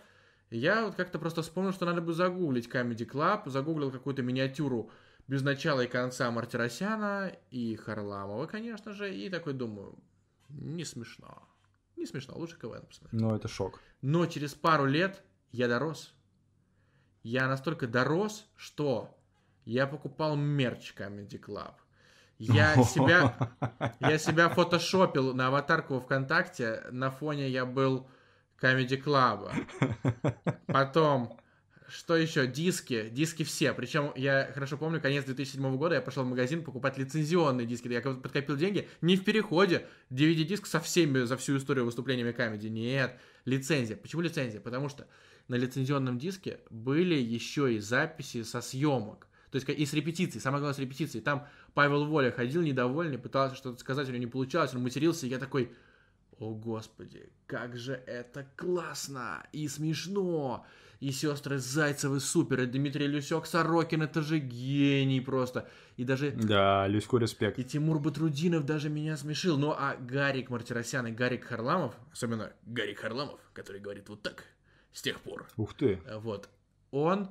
Я вот как-то просто вспомнил, что надо бы загуглить Comedy Club, загуглил какую-то миниатюру без начала и конца Мартиросяна и Харламова, конечно же, и такой думаю, не смешно. Не смешно, лучше КВН посмотреть. Но ну, это шок. Но через пару лет я дорос. Я настолько дорос, что я покупал мерч Comedy Club. Я себя, я себя фотошопил на аватарку ВКонтакте. На фоне я был Comedy Club. Потом, что еще? Диски. Диски все. Причем я хорошо помню, конец 2007 года я пошел в магазин покупать лицензионные диски. Я подкопил деньги не в переходе. DVD-диск со всеми, за всю историю выступлениями Камеди. Нет. Лицензия. Почему лицензия? Потому что на лицензионном диске были еще и записи со съемок. То есть и с репетицией, самое главное с репетицией. Там Павел Воля ходил недовольный, пытался что-то сказать, у него не получалось, он матерился, и я такой, о господи, как же это классно и смешно. И сестры Зайцевы супер, и Дмитрий Люсек Сорокин, это же гений просто. И даже... Да, Люську респект. И Тимур Батрудинов даже меня смешил. Ну а Гарик Мартиросян и Гарик Харламов, особенно Гарик Харламов, который говорит вот так с тех пор. Ух ты. Вот. Он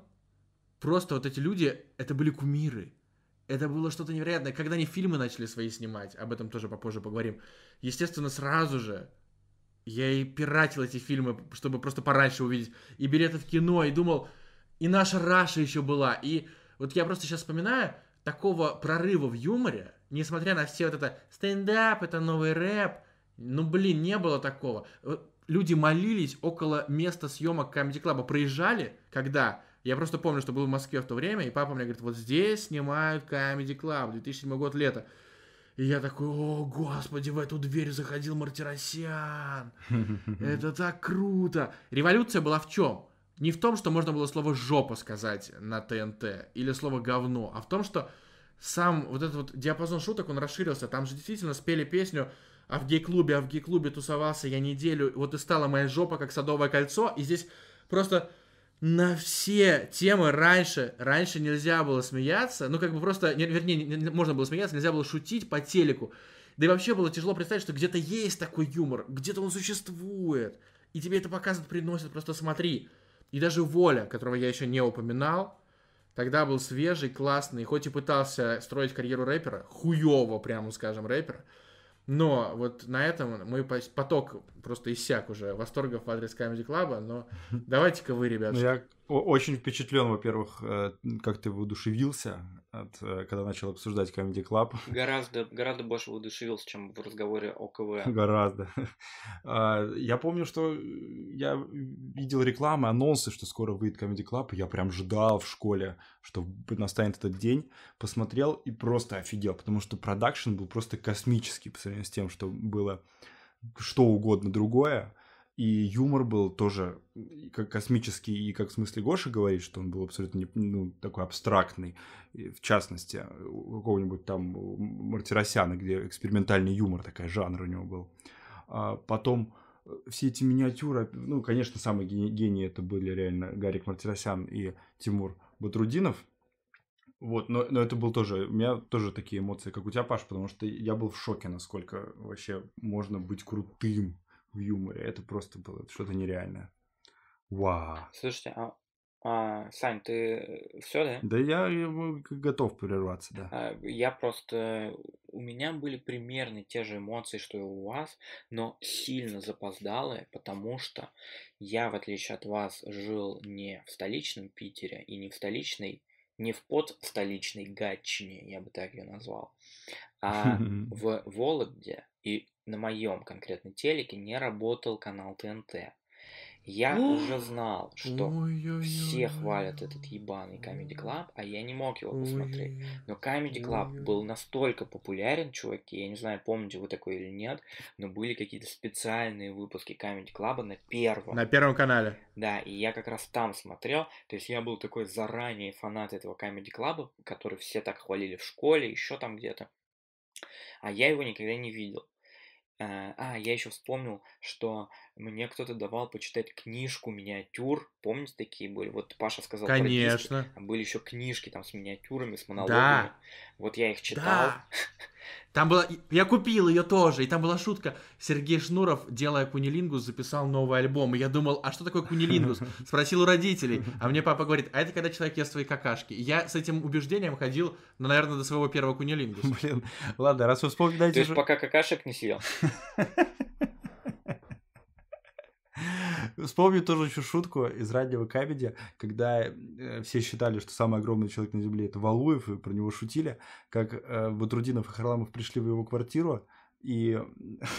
просто вот эти люди, это были кумиры. Это было что-то невероятное. Когда они фильмы начали свои снимать, об этом тоже попозже поговорим, естественно, сразу же я и пиратил эти фильмы, чтобы просто пораньше увидеть. И билеты в кино, и думал, и наша Раша еще была. И вот я просто сейчас вспоминаю, такого прорыва в юморе, несмотря на все вот это стендап, это новый рэп, ну, блин, не было такого. Люди молились около места съемок Comedy Club, проезжали, когда я просто помню, что был в Москве в то время, и папа мне говорит, вот здесь снимают Comedy Club, 2007 год, лето. И я такой, о, господи, в эту дверь заходил Мартиросян. Это так круто. Революция была в чем? Не в том, что можно было слово «жопа» сказать на ТНТ или слово «говно», а в том, что сам вот этот вот диапазон шуток, он расширился. Там же действительно спели песню «А в гей-клубе, а в гей-клубе тусовался я неделю, вот и стала моя жопа, как садовое кольцо». И здесь просто на все темы раньше, раньше нельзя было смеяться, ну как бы просто, вернее, можно было смеяться, нельзя было шутить по телеку. Да и вообще было тяжело представить, что где-то есть такой юмор, где-то он существует, и тебе это показывают, приносят, просто смотри. И даже Воля, которого я еще не упоминал, тогда был свежий, классный, хоть и пытался строить карьеру рэпера, хуево, прямо скажем, рэпера, но вот на этом мы поток просто иссяк уже восторгов в адрес Comedy Клаба, но давайте-ка вы, ну, ребята. Я очень впечатлен, во-первых, э, как ты воодушевился от, э, когда начал обсуждать Comedy Club. Гораздо, гораздо больше воодушевился, чем в разговоре о КВ. Гораздо. А, я помню, что э, я видел рекламы, анонсы, что скоро выйдет Comedy Club, и я прям ждал в школе, что настанет этот день, посмотрел и просто офигел, потому что продакшн был просто космический по сравнению с тем, что было что угодно другое. И юмор был тоже как космический, и как в смысле Гоша говорит, что он был абсолютно не, ну, такой абстрактный. В частности, у какого-нибудь там Мартиросяна, где экспериментальный юмор, такой жанр у него был. А потом э, все эти миниатюры, ну, конечно, самые гении это были реально Гарик Мартиросян и Тимур Батрудинов. Вот, но, но это был тоже, у меня тоже такие эмоции, как у тебя, Паш, потому что я был в шоке, насколько вообще можно быть крутым в юморе. Это просто было что-то нереальное. Вау. Слушайте, а, а, Сань, ты э, все, да? Да я, я готов прерваться, да. А, я просто... У меня были примерно те же эмоции, что и у вас, но сильно запоздалые, потому что я, в отличие от вас, жил не в столичном Питере и не в столичной не в под столичной Гатчине, я бы так ее назвал, а в Вологде и на моем конкретно телеке не работал канал ТНТ. Я уже знал, что все хвалят этот ебаный Comedy Club, а я не мог его посмотреть. Но Comedy Club был настолько популярен, чуваки, я не знаю, помните вы такой или нет, но были какие-то специальные выпуски Comedy Club на первом. На первом канале. Да, и я как раз там смотрел, то есть я был такой заранее фанат этого Comedy Club, который все так хвалили в школе, еще там где-то. А я его никогда не видел. Э, а, я еще вспомнил, что мне кто-то давал почитать книжку миниатюр. Помните, такие были? Вот Паша сказал Конечно. про диски. Были еще книжки там с миниатюрами, с монологами. Да. Вот я их читал. Да. Там была... Я купил ее тоже, и там была шутка. Сергей Шнуров, делая кунилингус, записал новый альбом. И я думал, а что такое кунилингус? Спросил у родителей. А мне папа говорит, а это когда человек ест свои какашки. я с этим убеждением ходил, ну, наверное, до своего первого кунилингуса. Блин, ладно, раз вы вспоминаете... То есть пока какашек не съел? Вспомню тоже еще шутку из раннего камеди, когда э, все считали, что самый огромный человек на Земле это Валуев, и про него шутили, как Батрудинов э, и Харламов пришли в его квартиру, и,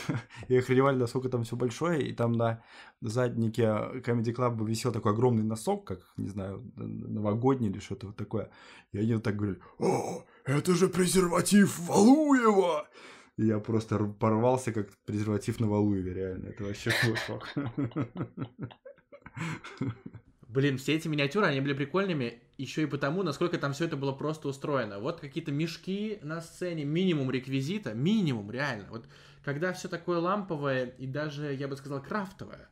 и охреневали, насколько там все большое, и там на заднике Comedy Club висел такой огромный носок, как, не знаю, новогодний или что-то вот такое. И они вот так говорили, «О, это же презерватив Валуева!» Я просто порвался, как презерватив на Валуеве, реально. Это вообще флешбак. Блин, все эти миниатюры, они были прикольными еще и потому, насколько там все это было просто устроено. Вот какие-то мешки на сцене, минимум реквизита, минимум, реально. Вот когда все такое ламповое и даже, я бы сказал, крафтовое,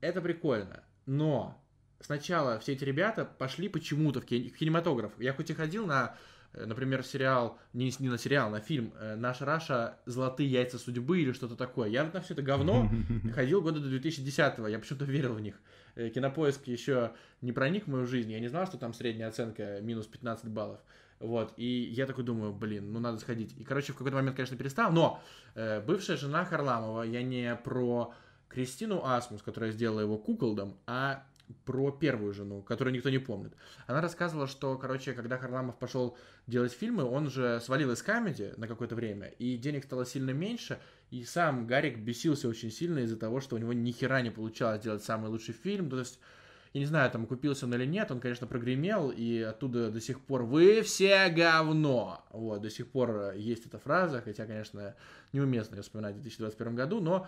это прикольно. Но сначала все эти ребята пошли почему-то в, кинематограф. Я хоть и ходил на Э, например, сериал, не, не на сериал, на фильм э, «Наша Раша. Золотые яйца судьбы» или что-то такое. Я на все это говно ходил года до 2010-го, я почему-то верил в них. Э, Кинопоиск еще не проник в мою жизнь, я не знал, что там средняя оценка минус 15 баллов. Вот, и я такой думаю, блин, ну надо сходить. И, короче, в какой-то момент, конечно, перестал, но э, бывшая жена Харламова, я не про Кристину Асмус, которая сделала его куколдом, а про первую жену, которую никто не помнит. Она рассказывала, что, короче, когда Харламов пошел делать фильмы, он же свалил из камеди на какое-то время, и денег стало сильно меньше, и сам Гарик бесился очень сильно из-за того, что у него ни хера не получалось делать самый лучший фильм, ну, то есть я не знаю, там купился он или нет, он, конечно, прогремел, и оттуда до сих пор «Вы все говно!» Вот, до сих пор есть эта фраза, хотя, конечно, неуместно ее вспоминать в 2021 году, но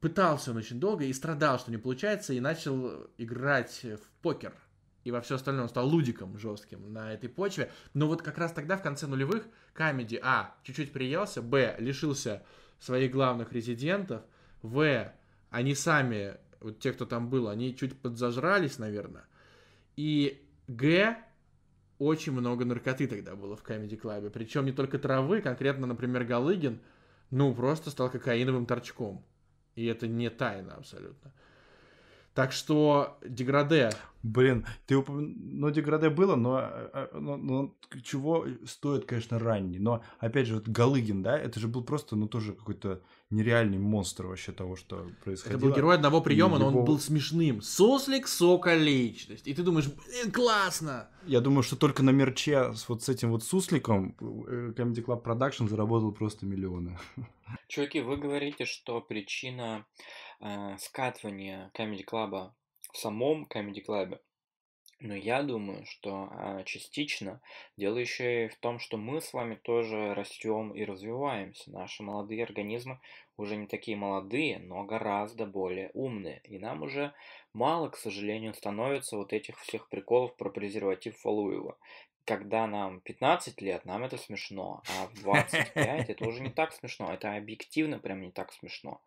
пытался он очень долго и страдал, что не получается, и начал играть в покер. И во все остальное он стал лудиком жестким на этой почве. Но вот как раз тогда, в конце нулевых, Камеди, а, чуть-чуть приелся, б, лишился своих главных резидентов, в, они сами, вот те, кто там был, они чуть подзажрались, наверное. И г, очень много наркоты тогда было в Камеди Клабе. Причем не только травы, конкретно, например, Галыгин, ну, просто стал кокаиновым торчком. И это не тайна абсолютно. Так что Деграде... Блин, ты упомянул... Ну, Деграде было, но, э, э, но, но чего стоит, конечно, ранний. Но, опять же, вот Галыгин, да, это же был просто, ну, тоже какой-то нереальный монстр вообще того, что происходило. Это был герой одного приема, но его... он был смешным. Сослик, сока, личность. И ты думаешь, блин, классно! Я думаю, что только на мерче с вот с этим вот сусликом э, Comedy Club Production заработал просто миллионы. Чуваки, вы говорите, что причина э, скатывания Comedy Club в самом Comedy Club, но я думаю, что э, частично дело еще и в том, что мы с вами тоже растем и развиваемся. Наши молодые организмы уже не такие молодые, но гораздо более умные. И нам уже мало, к сожалению, становится вот этих всех приколов про презерватив Фалуева когда нам 15 лет, нам это смешно, а в 25 это уже не так смешно, это объективно прям не так смешно.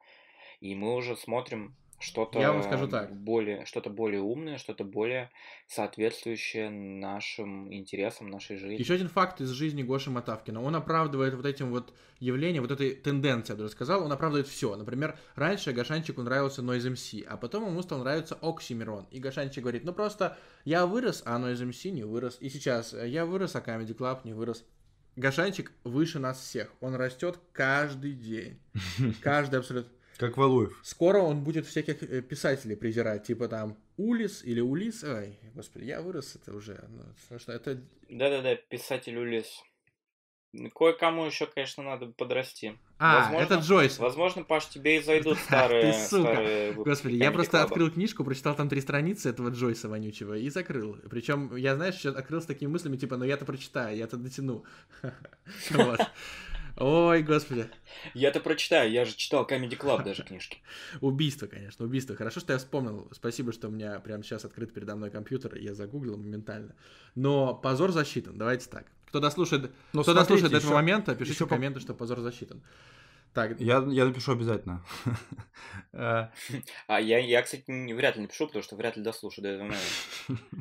И мы уже смотрим что-то Я вам скажу так. более, что-то более умное, что-то более соответствующее нашим интересам, нашей жизни. Еще один факт из жизни Гоши Матавкина. Он оправдывает вот этим вот явлением, вот этой тенденцией, я даже сказал, он оправдывает все. Например, раньше Гошанчику нравился Noise MC, а потом ему стал нравиться Оксимирон. И Гошанчик говорит, ну просто я вырос, а Noise MC не вырос. И сейчас э, я вырос, а Comedy Club не вырос. Гошанчик выше нас всех. Он растет каждый день. Каждый абсолютно. Как Валуев. Скоро он будет всяких э, писателей презирать, типа там Улис или Улис. Ой, господи, я вырос это уже. Ну, Это... Да-да-да, писатель Улис. Кое-кому еще, конечно, надо подрасти. А, возможно, это Джойс. Возможно, Паш, тебе и зайдут старые... Ты сука. Старые Господи, я просто открыл книжку, прочитал там три страницы этого Джойса вонючего и закрыл. Причем, я, знаешь, еще открыл с такими мыслями, типа, ну я-то прочитаю, я-то дотяну. Вот. Ой, господи. Я-то прочитаю, я же читал Comedy Club даже книжки. Убийство, конечно, убийство. Хорошо, что я вспомнил. Спасибо, что у меня прямо сейчас открыт передо мной компьютер, я загуглил моментально. Но позор засчитан, давайте так. Кто дослушает, Но ну, кто смотрите, дослушает до этого момента, пишите еще комменты, по... что позор засчитан. Так. Я, я напишу обязательно. Э. А я, я, кстати, вряд ли напишу, потому что вряд ли дослушаю до этого момента.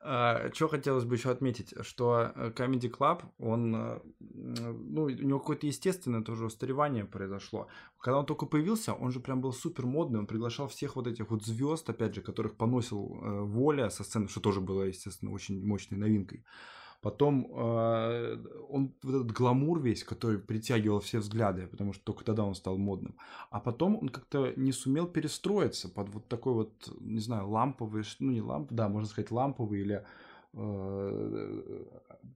А, что хотелось бы еще отметить, что э, Comedy Club, он, э, ну, у него какое-то естественное тоже устаревание произошло. Когда он только появился, он же прям был супер модный, он приглашал всех вот этих вот звезд, опять же, которых поносил э, воля со сцены, что тоже было, естественно, очень мощной новинкой. Потом э, он вот этот гламур весь, который притягивал все взгляды, потому что только тогда он стал модным. А потом он как-то не сумел перестроиться под вот такой вот, не знаю, ламповый, ну не ламп, да, можно сказать ламповый или э,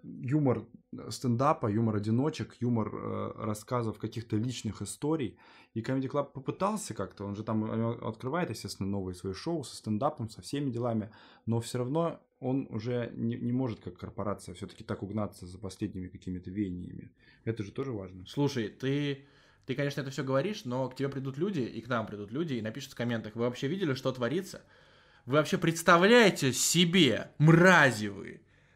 юмор стендапа, юмор одиночек, юмор э, рассказов каких-то личных историй. И Comedy Club попытался как-то, он же там открывает, естественно, новые свои шоу со стендапом, со всеми делами, но все равно он уже не, не может, как корпорация, все-таки так угнаться за последними какими-то веяниями. Это же тоже важно. Слушай, ты, ты, конечно, это все говоришь, но к тебе придут люди, и к нам придут люди, и напишут в комментах, вы вообще видели, что творится? Вы вообще представляете себе, мрази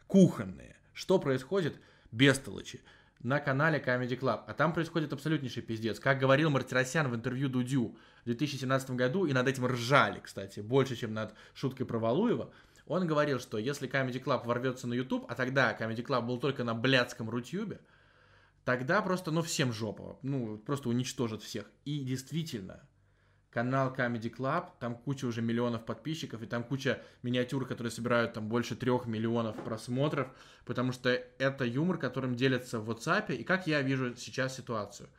кухонные, что происходит? без толочи на канале Comedy Club. А там происходит абсолютнейший пиздец. Как говорил Мартиросян в интервью Дудю в 2017 году, и над этим ржали, кстати, больше, чем над шуткой про Валуева – он говорил, что если Comedy Club ворвется на YouTube, а тогда Comedy Club был только на блядском Рутюбе, тогда просто, ну, всем жопа, ну, просто уничтожит всех. И действительно, канал Comedy Club, там куча уже миллионов подписчиков, и там куча миниатюр, которые собирают там больше трех миллионов просмотров, потому что это юмор, которым делятся в WhatsApp, и как я вижу сейчас ситуацию.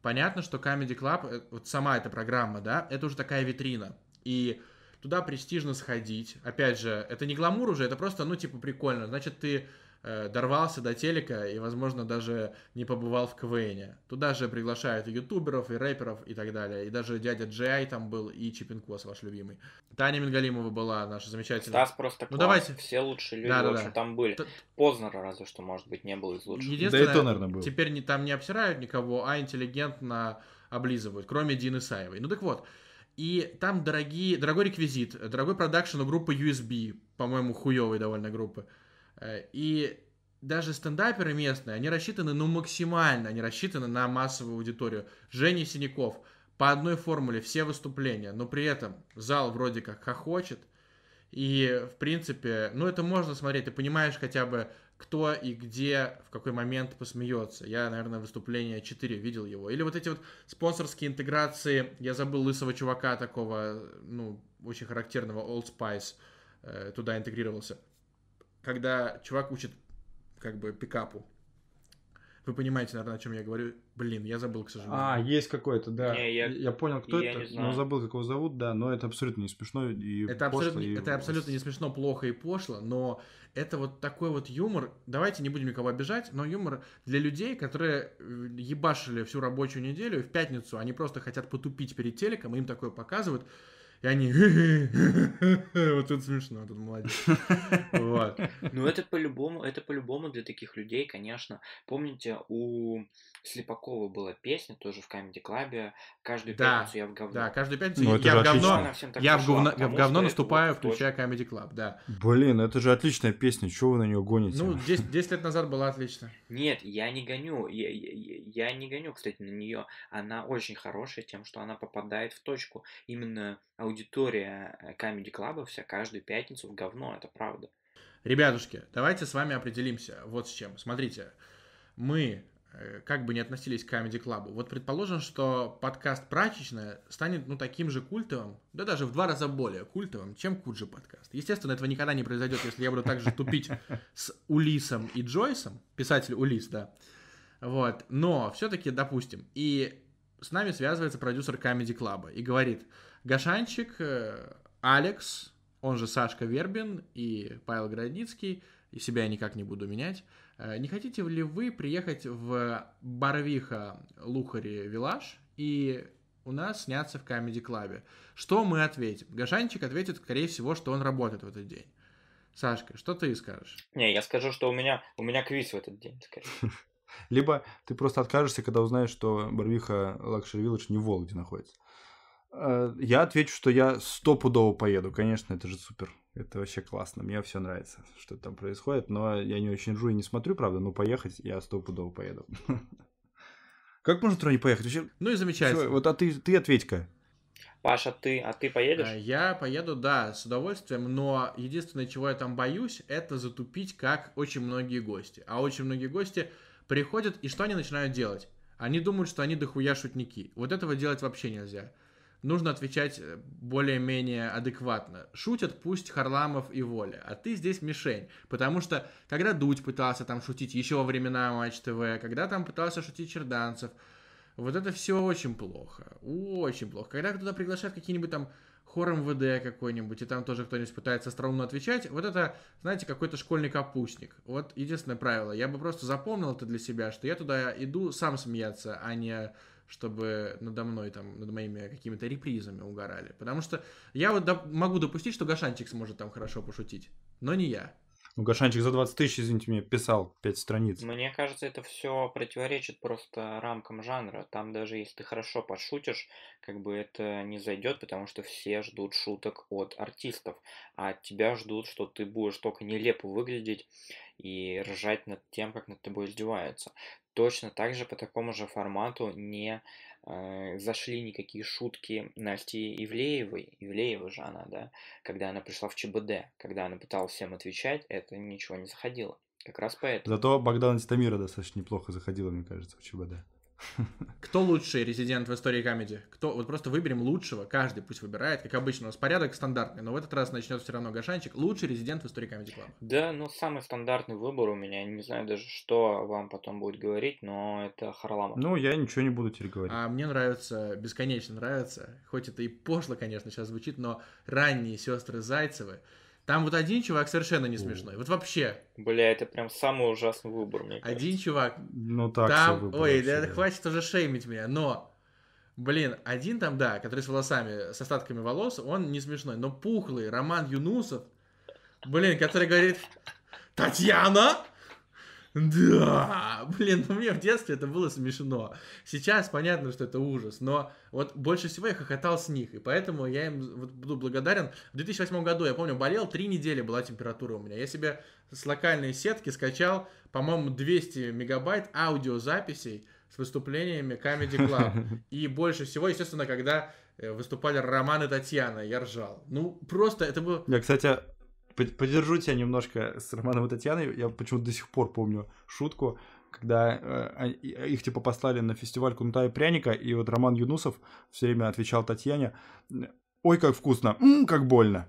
Понятно, что Comedy Club, э, вот сама эта программа, да, это уже такая витрина, и Туда престижно сходить. Опять же, это не гламур уже, это просто, ну, типа, прикольно. Значит, ты э, дорвался до телека и, возможно, даже не побывал в КВНе. Туда же приглашают и ютуберов, и рэперов, и так далее. И даже дядя Джей там был, и Чипинкос, ваш любимый. Таня Мингалимова была наша замечательная. Стас просто ну, класс. Ну, давайте. Все лучшие люди, да, да, в общем, там были. Т... Познера разве что, может быть, не был из лучших. Единственное, да и то, наверное, было. Теперь не, там не обсирают никого, а интеллигентно облизывают, кроме Дины Саевой. Ну так вот, и там дорогие, дорогой реквизит, дорогой продакшн у группы USB, по-моему, хуёвой довольно группы. Э, и даже стендаперы местные, они рассчитаны, ну, максимально, они рассчитаны на массовую аудиторию. Женя Синяков, по одной формуле все выступления, но при этом зал вроде как хохочет, и, в принципе, ну, это можно смотреть, ты понимаешь хотя бы, кто и где в какой момент посмеется. Я, наверное, выступление 4 видел его. Или вот эти вот спонсорские интеграции. Я забыл лысого чувака такого, ну, очень характерного, Old Spice, э, туда интегрировался. Когда чувак учит как бы пикапу. Вы понимаете, наверное, о чем я говорю. Блин, я забыл, к сожалению. А, есть какой-то, да. Не, я... я понял, кто я это, но забыл, как его зовут, да, но это абсолютно не смешно и это пошло. Абсолютно, и... Это абсолютно не смешно, плохо и пошло, но это вот такой вот юмор. Давайте не будем никого обижать, но юмор для людей, которые э, ебашили всю рабочую неделю, и в пятницу они просто хотят потупить перед телеком, и им такое показывают и они вот тут смешно, тут молодец. Вот. Ну это по-любому, это по-любому для таких людей, конечно. Помните, у Слепакова была песня тоже в Камеди Клабе. Каждую да, пятницу я в говно. Да, каждую пятницу ну, я, в говно, я в говно, я в говно наступаю, включая Камеди Клаб, да. Блин, это же отличная песня, чего вы на нее гоните? Ну, 10, 10 лет назад была отлично. Нет, я не гоню, я, я, я не гоню, кстати, на нее. Она очень хорошая тем, что она попадает в точку. Именно аудитория Камеди э, Клаба вся каждую пятницу в говно, это правда. Ребятушки, давайте с вами определимся вот с чем. Смотрите, мы Э, как бы не относились к Comedy Club. Вот предположим, что подкаст «Прачечная» станет ну таким же культовым, да даже в два раза более культовым, чем Куджи подкаст. Естественно, этого никогда не произойдет, если я буду так же тупить с Улисом и Джойсом, писатель Улис, да. Вот, но все-таки, допустим, и с нами связывается продюсер Comedy Club и говорит, Гашанчик, э, Алекс, он же Сашка Вербин и Павел Городницкий, и себя я никак не буду менять, Э, не хотите ли вы приехать в Барвиха Лухари Вилаж и у нас сняться в Камеди Клабе? Что мы ответим? Гашанчик ответит, скорее всего, что он работает в этот день. Сашка, что ты скажешь? Не, я скажу, что у меня, у меня квиз в этот день, скорее. Либо ты просто откажешься, когда узнаешь, что Барвиха Лакшери Вилледж не в Вологде находится. Э, я отвечу, что я стопудово поеду. Конечно, это же супер. Это вообще классно. Мне все нравится, что там происходит. Но я не очень жую и не смотрю, правда, но поехать я стопудово поеду. Как можно туда не поехать? Вообще... Ну и замечательно. Все, вот а ты, ты ответь-ка. Паша, ты, а ты поедешь? Э, я поеду, да, с удовольствием, но единственное, чего я там боюсь, это затупить, как очень многие гости. А очень многие гости приходят, и что они начинают делать? Они думают, что они дохуя шутники. Вот этого делать вообще нельзя нужно отвечать э, более-менее адекватно. Шутят пусть Харламов и Воля, а ты здесь мишень. Потому что, когда Дудь пытался там шутить еще во времена Матч ТВ, когда там пытался шутить Черданцев, вот это все очень плохо. Очень плохо. Когда туда приглашают какие-нибудь там хор МВД какой-нибудь, и там тоже кто-нибудь пытается остроумно отвечать, вот это, знаете, какой-то школьник-опущник. Вот единственное правило. Я бы просто запомнил это для себя, что я туда иду сам смеяться, а не чтобы надо мной, там, над моими какими-то репризами угорали. Потому что я вот доп- могу допустить, что Гашанчик сможет там хорошо пошутить, но не я. Ну, Гашанчик за 20 тысяч, извините меня, писал 5 страниц. Мне кажется, это все противоречит просто рамкам жанра. Там даже если ты хорошо пошутишь, как бы это не зайдет, потому что все ждут шуток от артистов, а от тебя ждут, что ты будешь только нелепо выглядеть и ржать над тем, как над тобой издеваются. Точно так же по такому же формату не э, зашли никакие шутки Насти Ивлеевой. Ивлеева же она, да, когда она пришла в ЧБД, когда она пыталась всем отвечать, это ничего не заходило. Как раз поэтому. Зато Богдан Титамира достаточно неплохо заходила, мне кажется, в ЧБД. Кто лучший резидент в истории комедии? Кто? Вот просто выберем лучшего, каждый пусть выбирает, как обычно, у нас порядок стандартный, но в этот раз начнет все равно Гашанчик. Лучший резидент в истории комедии клаба Да, ну самый стандартный выбор у меня, не знаю даже, что вам потом будет говорить, но это Харламов. Ну, я ничего не буду теперь говорить. А мне нравится, бесконечно нравится, хоть это и пошло, конечно, сейчас звучит, но ранние сестры Зайцевы, там вот один чувак совершенно не смешной. Вот вообще. Бля, это прям самый ужасный выбор, мне кажется. Один чувак. Ну так. Там, ой, да, да хватит уже шеймить меня, но. Блин, один там, да, который с волосами, с остатками волос, он не смешной, но пухлый Роман Юнусов, блин, который говорит, Татьяна, да, блин, ну мне в детстве это было смешно. Сейчас понятно, что это ужас, но вот больше всего я хохотал с них, и поэтому я им вот буду благодарен. В 2008 году, я помню, болел, три недели была температура у меня. Я себе с локальной сетки скачал, по-моему, 200 мегабайт аудиозаписей с выступлениями Comedy Club. И больше всего, естественно, когда э, выступали Роман и Татьяна, я ржал. Ну, просто это было... Я, кстати, поддержу тебя немножко с Романом и Татьяной. Я почему-то до сих пор помню шутку, когда э, э их типа послали на фестиваль кнута и пряника, и вот Роман Юнусов все время отвечал Татьяне, ой, как вкусно, м-м, как больно.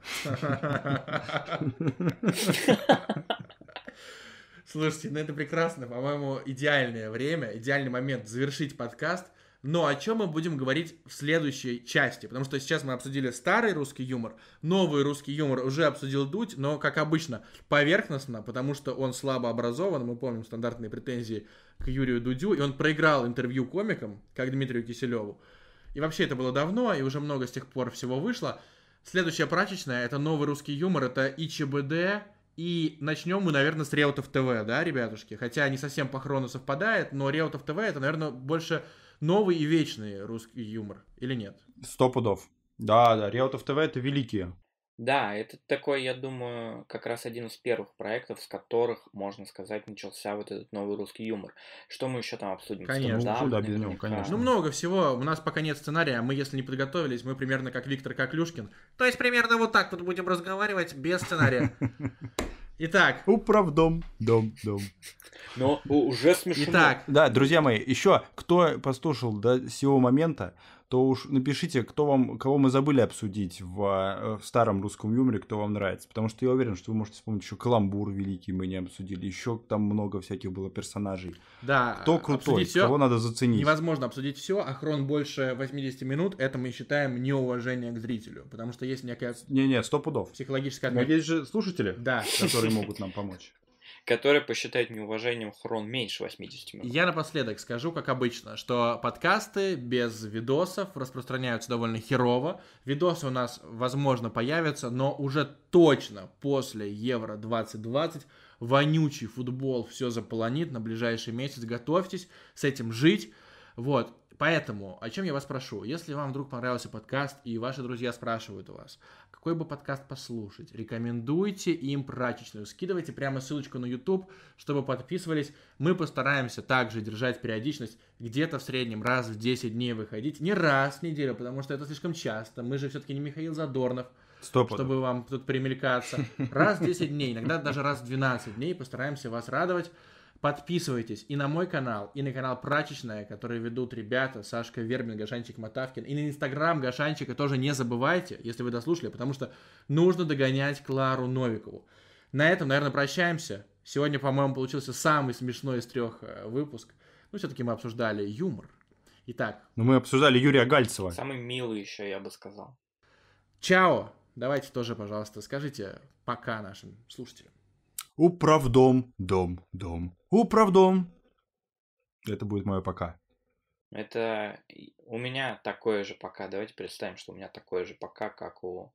Слушайте, ну это прекрасно, по-моему, идеальное время, идеальный момент завершить подкаст – но о чем мы будем говорить в следующей части? Потому что сейчас мы обсудили старый русский юмор, новый русский юмор уже обсудил Дудь, но, как обычно, поверхностно, потому что он слабо образован, мы помним стандартные претензии к Юрию Дудю, и он проиграл интервью комикам, как Дмитрию Киселеву. И вообще это было давно, и уже много с тех пор всего вышло. Следующая прачечная — это новый русский юмор, это ИЧБД, и начнем мы, наверное, с Реутов ТВ, да, ребятушки? Хотя не совсем по хрону совпадает, но Реутов ТВ — это, наверное, больше новый и вечный русский юмор, или нет? Сто пудов. Да, да, Реутов ТВ это великие. Да, это такой, я думаю, как раз один из первых проектов, с которых, можно сказать, начался вот этот новый русский юмор. Что мы еще там обсудим? Конечно, Стендап, ну, да, без него, конечно. Ну, много всего. У нас пока нет сценария, мы, если не подготовились, мы примерно как Виктор Коклюшкин. То есть примерно вот так вот будем разговаривать без сценария. Итак. Управдом. Дом, дом. Но уже смешно. Итак. Да, друзья мои, еще кто послушал до сего момента, то уж напишите, кто вам, кого мы забыли обсудить в, э, в старом русском юморе, кто вам нравится. Потому что я уверен, что вы можете вспомнить еще Каламбур Великий мы не обсудили, еще там много всяких было персонажей. Да, кто крутой, все, кого надо заценить. Невозможно обсудить все, а хрон больше 80 минут, это мы считаем неуважение к зрителю, потому что есть некая... Не-не, сто пудов. Психологическая... Но есть же слушатели, да. которые могут нам помочь который посчитает неуважением хрон меньше 80 минут. Я напоследок скажу, как обычно, что подкасты без видосов распространяются довольно херово. Видосы у нас, возможно, появятся, но уже точно после Евро 2020 вонючий футбол все заполонит на ближайший месяц. Готовьтесь с этим жить. Вот, поэтому, о чем я вас прошу, если вам вдруг понравился подкаст и ваши друзья спрашивают у вас, какой бы подкаст послушать. Рекомендуйте им прачечную. Скидывайте прямо ссылочку на YouTube, чтобы подписывались. Мы постараемся также держать периодичность где-то в среднем раз в 10 дней выходить. Не раз в неделю, потому что это слишком часто. Мы же все-таки не Михаил Задорнов. Стоп. Чтобы вам тут примелькаться. Раз в 10 дней, иногда даже раз в 12 дней постараемся вас радовать. Подписывайтесь и на мой канал, и на канал Прачечная, который ведут ребята Сашка Вербин, Гашанчик Матавкин. И на инстаграм Гашанчика тоже не забывайте, если вы дослушали, потому что нужно догонять Клару Новикову. На этом, наверное, прощаемся. Сегодня, по-моему, получился самый смешной из трех э, выпусков. Ну, все-таки мы обсуждали юмор. Итак. Ну, мы обсуждали Юрия Гальцева. Самый милый еще, я бы сказал. Чао! Давайте тоже, пожалуйста, скажите пока нашим слушателям. Управдом, дом, дом. Управдом. Это будет мое пока. Это у меня такое же пока. Давайте представим, что у меня такое же пока, как у